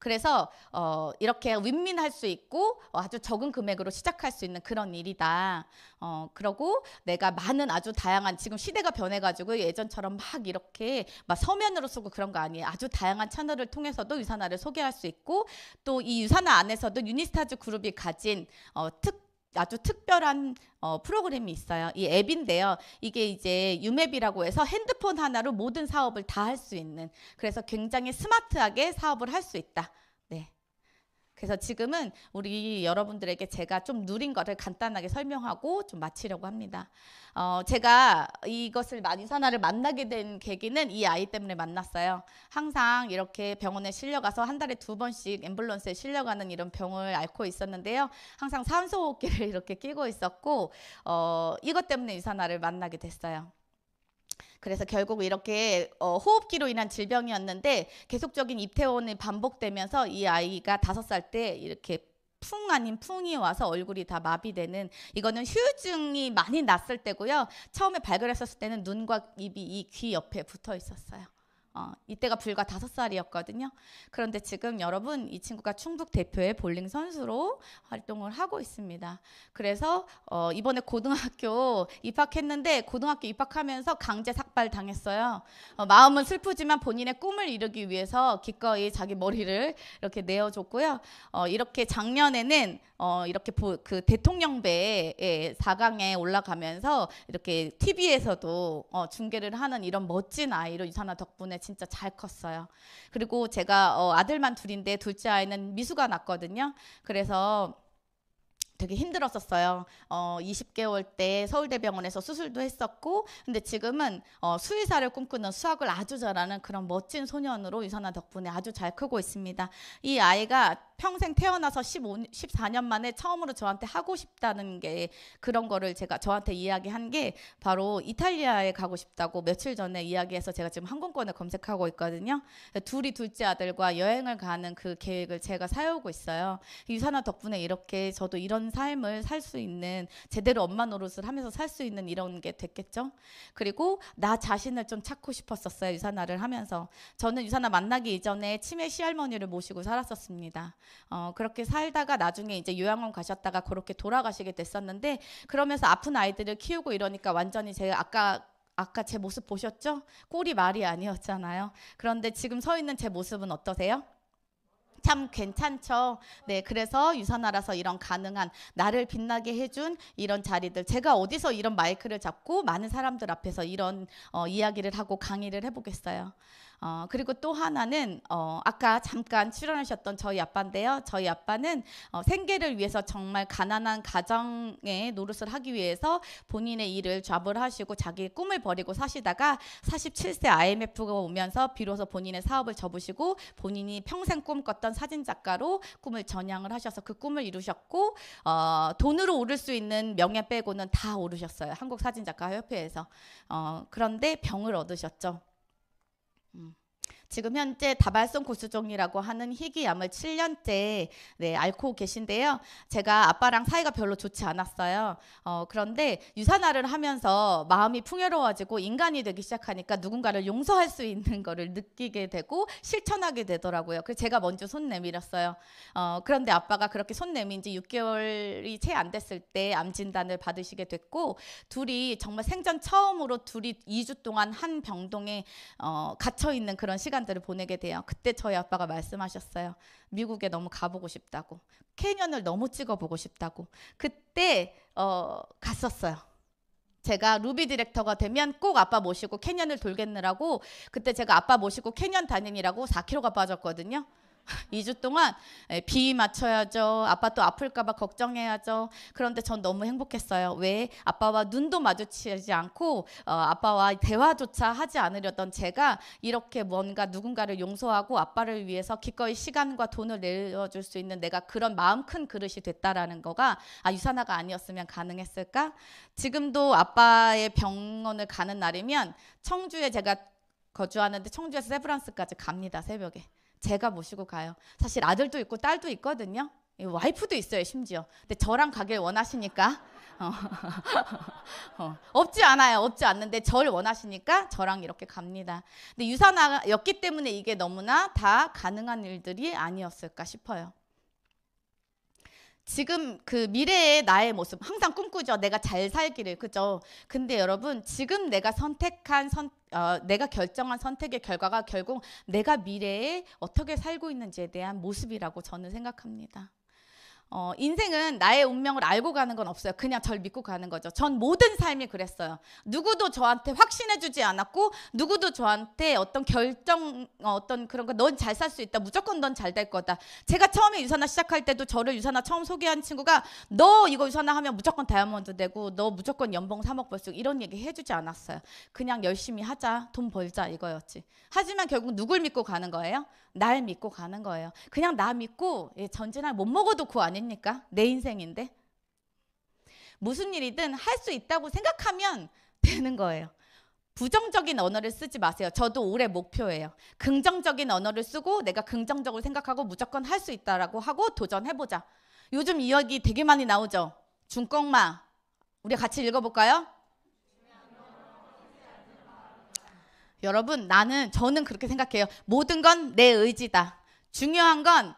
그래서 어, 이렇게 윈윈할 수 있고 어, 아주 적은 금액으로 시작할 수 있는 그런 일이다. 어, 그러고 내가 많은 아주 다양한 지금 시대가 변해가지고 예전처럼 막 이렇게 막 서면으로 쓰고 그런 거 아니에요. 아주 다양한 채널을 통해서도 유산화를 소개할 수 있고 또 이 유산화 안에서도 유니스타즈 그룹이 가진 어, 특 아주 특별한 어, 프로그램이 있어요. 이 앱인데요. 이게 이제 유맵이라고 해서 핸드폰 하나로 모든 사업을 다 할 수 있는 그래서 굉장히 스마트하게 사업을 할 수 있다. 네. 그래서 지금은 우리 여러분들에게 제가 좀 누린 거를 간단하게 설명하고 좀 마치려고 합니다. 어, 제가 이것을 이사나를 만나게 된 계기는 이 아이 때문에 만났어요. 항상 이렇게 병원에 실려가서 한 달에 두 번씩 앰뷸런스에 실려가는 이런 병을 앓고 있었는데요. 항상 산소호흡기를 이렇게 끼고 있었고 어, 이것 때문에 이사나를 만나게 됐어요. 그래서 결국 이렇게 어, 호흡기로 인한 질병이었는데 계속적인 입퇴원이 반복되면서 이 아이가 다섯 살 때 이렇게 풍 아닌 풍이 와서 얼굴이 다 마비되는 이거는 휴증이 많이 났을 때고요. 처음에 발견했었을 때는 눈과 입이 이 귀 옆에 붙어 있었어요. 어, 이때가 불과 다섯 살이었거든요. 그런데 지금 여러분 이 친구가 충북 대표의 볼링 선수로 활동을 하고 있습니다. 그래서 어, 이번에 고등학교 입학했는데 고등학교 입학하면서 강제 삭발 당했어요. 어, 마음은 슬프지만 본인의 꿈을 이루기 위해서 기꺼이 자기 머리를 이렇게 내어줬고요. 어, 이렇게 작년에는 어, 이렇게 보, 그 대통령배 예, 4강에 올라가면서 이렇게 TV에서도 어, 중계를 하는 이런 멋진 아이로 유산아 덕분에 진짜 잘 컸어요. 그리고 제가 어, 아들만 둘인데 둘째 아이는 미수가 났거든요. 그래서 되게 힘들었었어요. 어, 20개월 때 서울대병원에서 수술도 했었고, 근데 지금은 어, 수의사를 꿈꾸는 수학을 아주 잘하는 그런 멋진 소년으로 유산아 덕분에 아주 잘 크고 있습니다. 이 아이가 평생 태어나서 15, 14년 만에 처음으로 저한테 하고 싶다는 게 그런 거를 제가 저한테 이야기한 게 바로 이탈리아에 가고 싶다고 며칠 전에 이야기해서 제가 지금 항공권을 검색하고 있거든요. 둘이 둘째 아들과 여행을 가는 그 계획을 제가 세우고 있어요. 유산아 덕분에 이렇게 저도 이런 삶을 살 수 있는 제대로 엄마 노릇을 하면서 살 수 있는 이런 게 됐겠죠. 그리고 나 자신을 좀 찾고 싶었었어요. 유산화를 하면서 저는 유산화 만나기 이전에 치매 시할머니를 모시고 살았었습니다. 어, 그렇게 살다가 나중에 이제 요양원 가셨다가 그렇게 돌아가시게 됐었는데 그러면서 아픈 아이들을 키우고 이러니까 완전히 제가 아까 아까 제 모습 보셨죠? 꼴이 말이 아니었잖아요. 그런데 지금 서 있는 제 모습은 어떠세요? 참 괜찮죠. 네, 그래서 유산화라서 이런 가능한 나를 빛나게 해준 이런 자리들 제가 어디서 이런 마이크를 잡고 많은 사람들 앞에서 이런 어, 이야기를 하고 강의를 해보겠어요. 어, 그리고 또 하나는 어, 아까 잠깐 출연하셨던 저희 아빠인데요. 저희 아빠는 어, 생계를 위해서 정말 가난한 가정의 노릇을 하기 위해서 본인의 일을 좌불하시고 자기 꿈을 버리고 사시다가 47세 IMF가 오면서 비로소 본인의 사업을 접으시고 본인이 평생 꿈꿨던 사진 작가로 꿈을 전향을 하셔서 그 꿈을 이루셨고 어, 돈으로 오를 수 있는 명예 빼고는 다 오르셨어요. 한국 사진 작가 협회에서 어, 그런데 병을 얻으셨죠. Mm. 지금 현재 다발성 고수종이라고 하는 희귀암을 7년째 네, 앓고 계신데요. 제가 아빠랑 사이가 별로 좋지 않았어요. 어, 그런데 유산화를 하면서 마음이 풍요로워지고 인간이 되기 시작하니까 누군가를 용서할 수 있는 거를 느끼게 되고 실천하게 되더라고요. 그래서 제가 먼저 손 내밀었어요. 어, 그런데 아빠가 그렇게 손 내민 지 6개월이 채 안 됐을 때 암 진단을 받으시게 됐고 둘이 정말 생전 처음으로 둘이 2주 동안 한 병동에 어, 갇혀 있는 그런 시간 시간들을 보내게 돼요. 그때 저희 아빠가 말씀하셨어요. 미국에 너무 가보고 싶다고. 캐년을 너무 찍어보고 싶다고. 그때 어, 갔었어요. 제가 루비 디렉터가 되면 꼭 아빠 모시고 캐년을 돌겠느라고 그때 제가 아빠 모시고 캐년 다니느라고 4kg가 빠졌거든요. 2주 동안 예, 비 맞춰야죠. 아빠 또 아플까봐 걱정해야죠. 그런데 전 너무 행복했어요. 왜? 아빠와 눈도 마주치지 않고 어, 아빠와 대화조차 하지 않으려던 제가 이렇게 뭔가 누군가를 용서하고 아빠를 위해서 기꺼이 시간과 돈을 내어줄 수 있는 내가 그런 마음 큰 그릇이 됐다라는 거가 아 유산화가 아니었으면 가능했을까? 지금도 아빠의 병원을 가는 날이면 청주에 제가 거주하는데 청주에서 세브란스까지 갑니다 새벽에 제가 모시고 가요. 사실 아들도 있고 딸도 있거든요. 와이프도 있어요, 심지어. 근데 저랑 가길 원하시니까. 어. 어. 없지 않아요. 없지 않는데 절 원하시니까 저랑 이렇게 갑니다. 근데 유산화였기 때문에 이게 너무나 다 가능한 일들이 아니었을까 싶어요. 지금 그 미래의 나의 모습 항상 꿈꾸죠. 내가 잘 살기를 그죠. 근데 여러분 지금 내가 선택한 선 어, 내가 결정한 선택의 결과가 결국 내가 미래에 어떻게 살고 있는지에 대한 모습이라고 저는 생각합니다. 어, 인생은 나의 운명을 알고 가는 건 없어요. 그냥 절 믿고 가는 거죠. 전 모든 삶이 그랬어요. 누구도 저한테 확신해주지 않았고, 누구도 저한테 어떤 결정, 어, 어떤 그런 거, 넌 잘 살 수 있다. 무조건 넌 잘 될 거다. 제가 처음에 유산화 시작할 때도 저를 유산화 처음 소개한 친구가, 너 이거 유산화 하면 무조건 다이아몬드 되고, 너 무조건 연봉 3억 벌수 이런 얘기 해주지 않았어요. 그냥 열심히 하자, 돈 벌자 이거였지. 하지만 결국 누굴 믿고 가는 거예요? 날 믿고 가는 거예요. 그냥 나 믿고 예, 전진할 못 먹어도 그 아니 아닙니까? 내 인생인데. 무슨 일이든 할 수 있다고 생각하면 되는 거예요. 부정적인 언어를 쓰지 마세요. 저도 올해 목표예요. 긍정적인 언어를 쓰고 내가 긍정적으로 생각하고 무조건 할 수 있다라고 하고 도전해보자. 요즘 이야기 되게 많이 나오죠. 중껑마. 우리 같이 읽어볼까요? 여러분, 나는, 저는 그렇게 생각해요. 모든 건 내 의지다. 중요한 건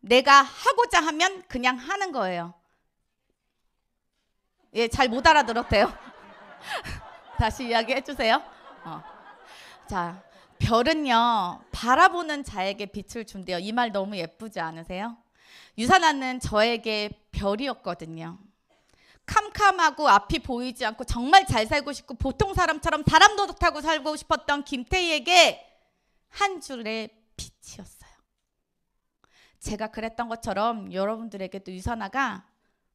내가 하고자 하면 그냥 하는 거예요. 예, 잘 못 알아들었대요. 다시 이야기해 주세요. 어. 자, 별은요, 바라보는 자에게 빛을 준대요. 이 말 너무 예쁘지 않으세요? 유산화는 저에게 별이었거든요. 캄캄하고 앞이 보이지 않고 정말 잘 살고 싶고 보통 사람처럼 사람 도둑고 살고 싶었던 김태희에게 한 줄의 빛이었어요. 제가 그랬던 것처럼 여러분들에게도 유산화가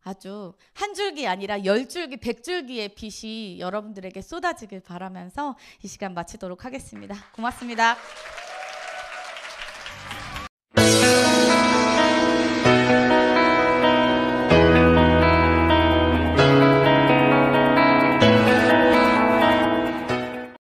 아주 한 줄기 아니라 열 줄기, 백 줄기의 빛이 여러분들에게 쏟아지길 바라면서 이 시간 마치도록 하겠습니다. 고맙습니다.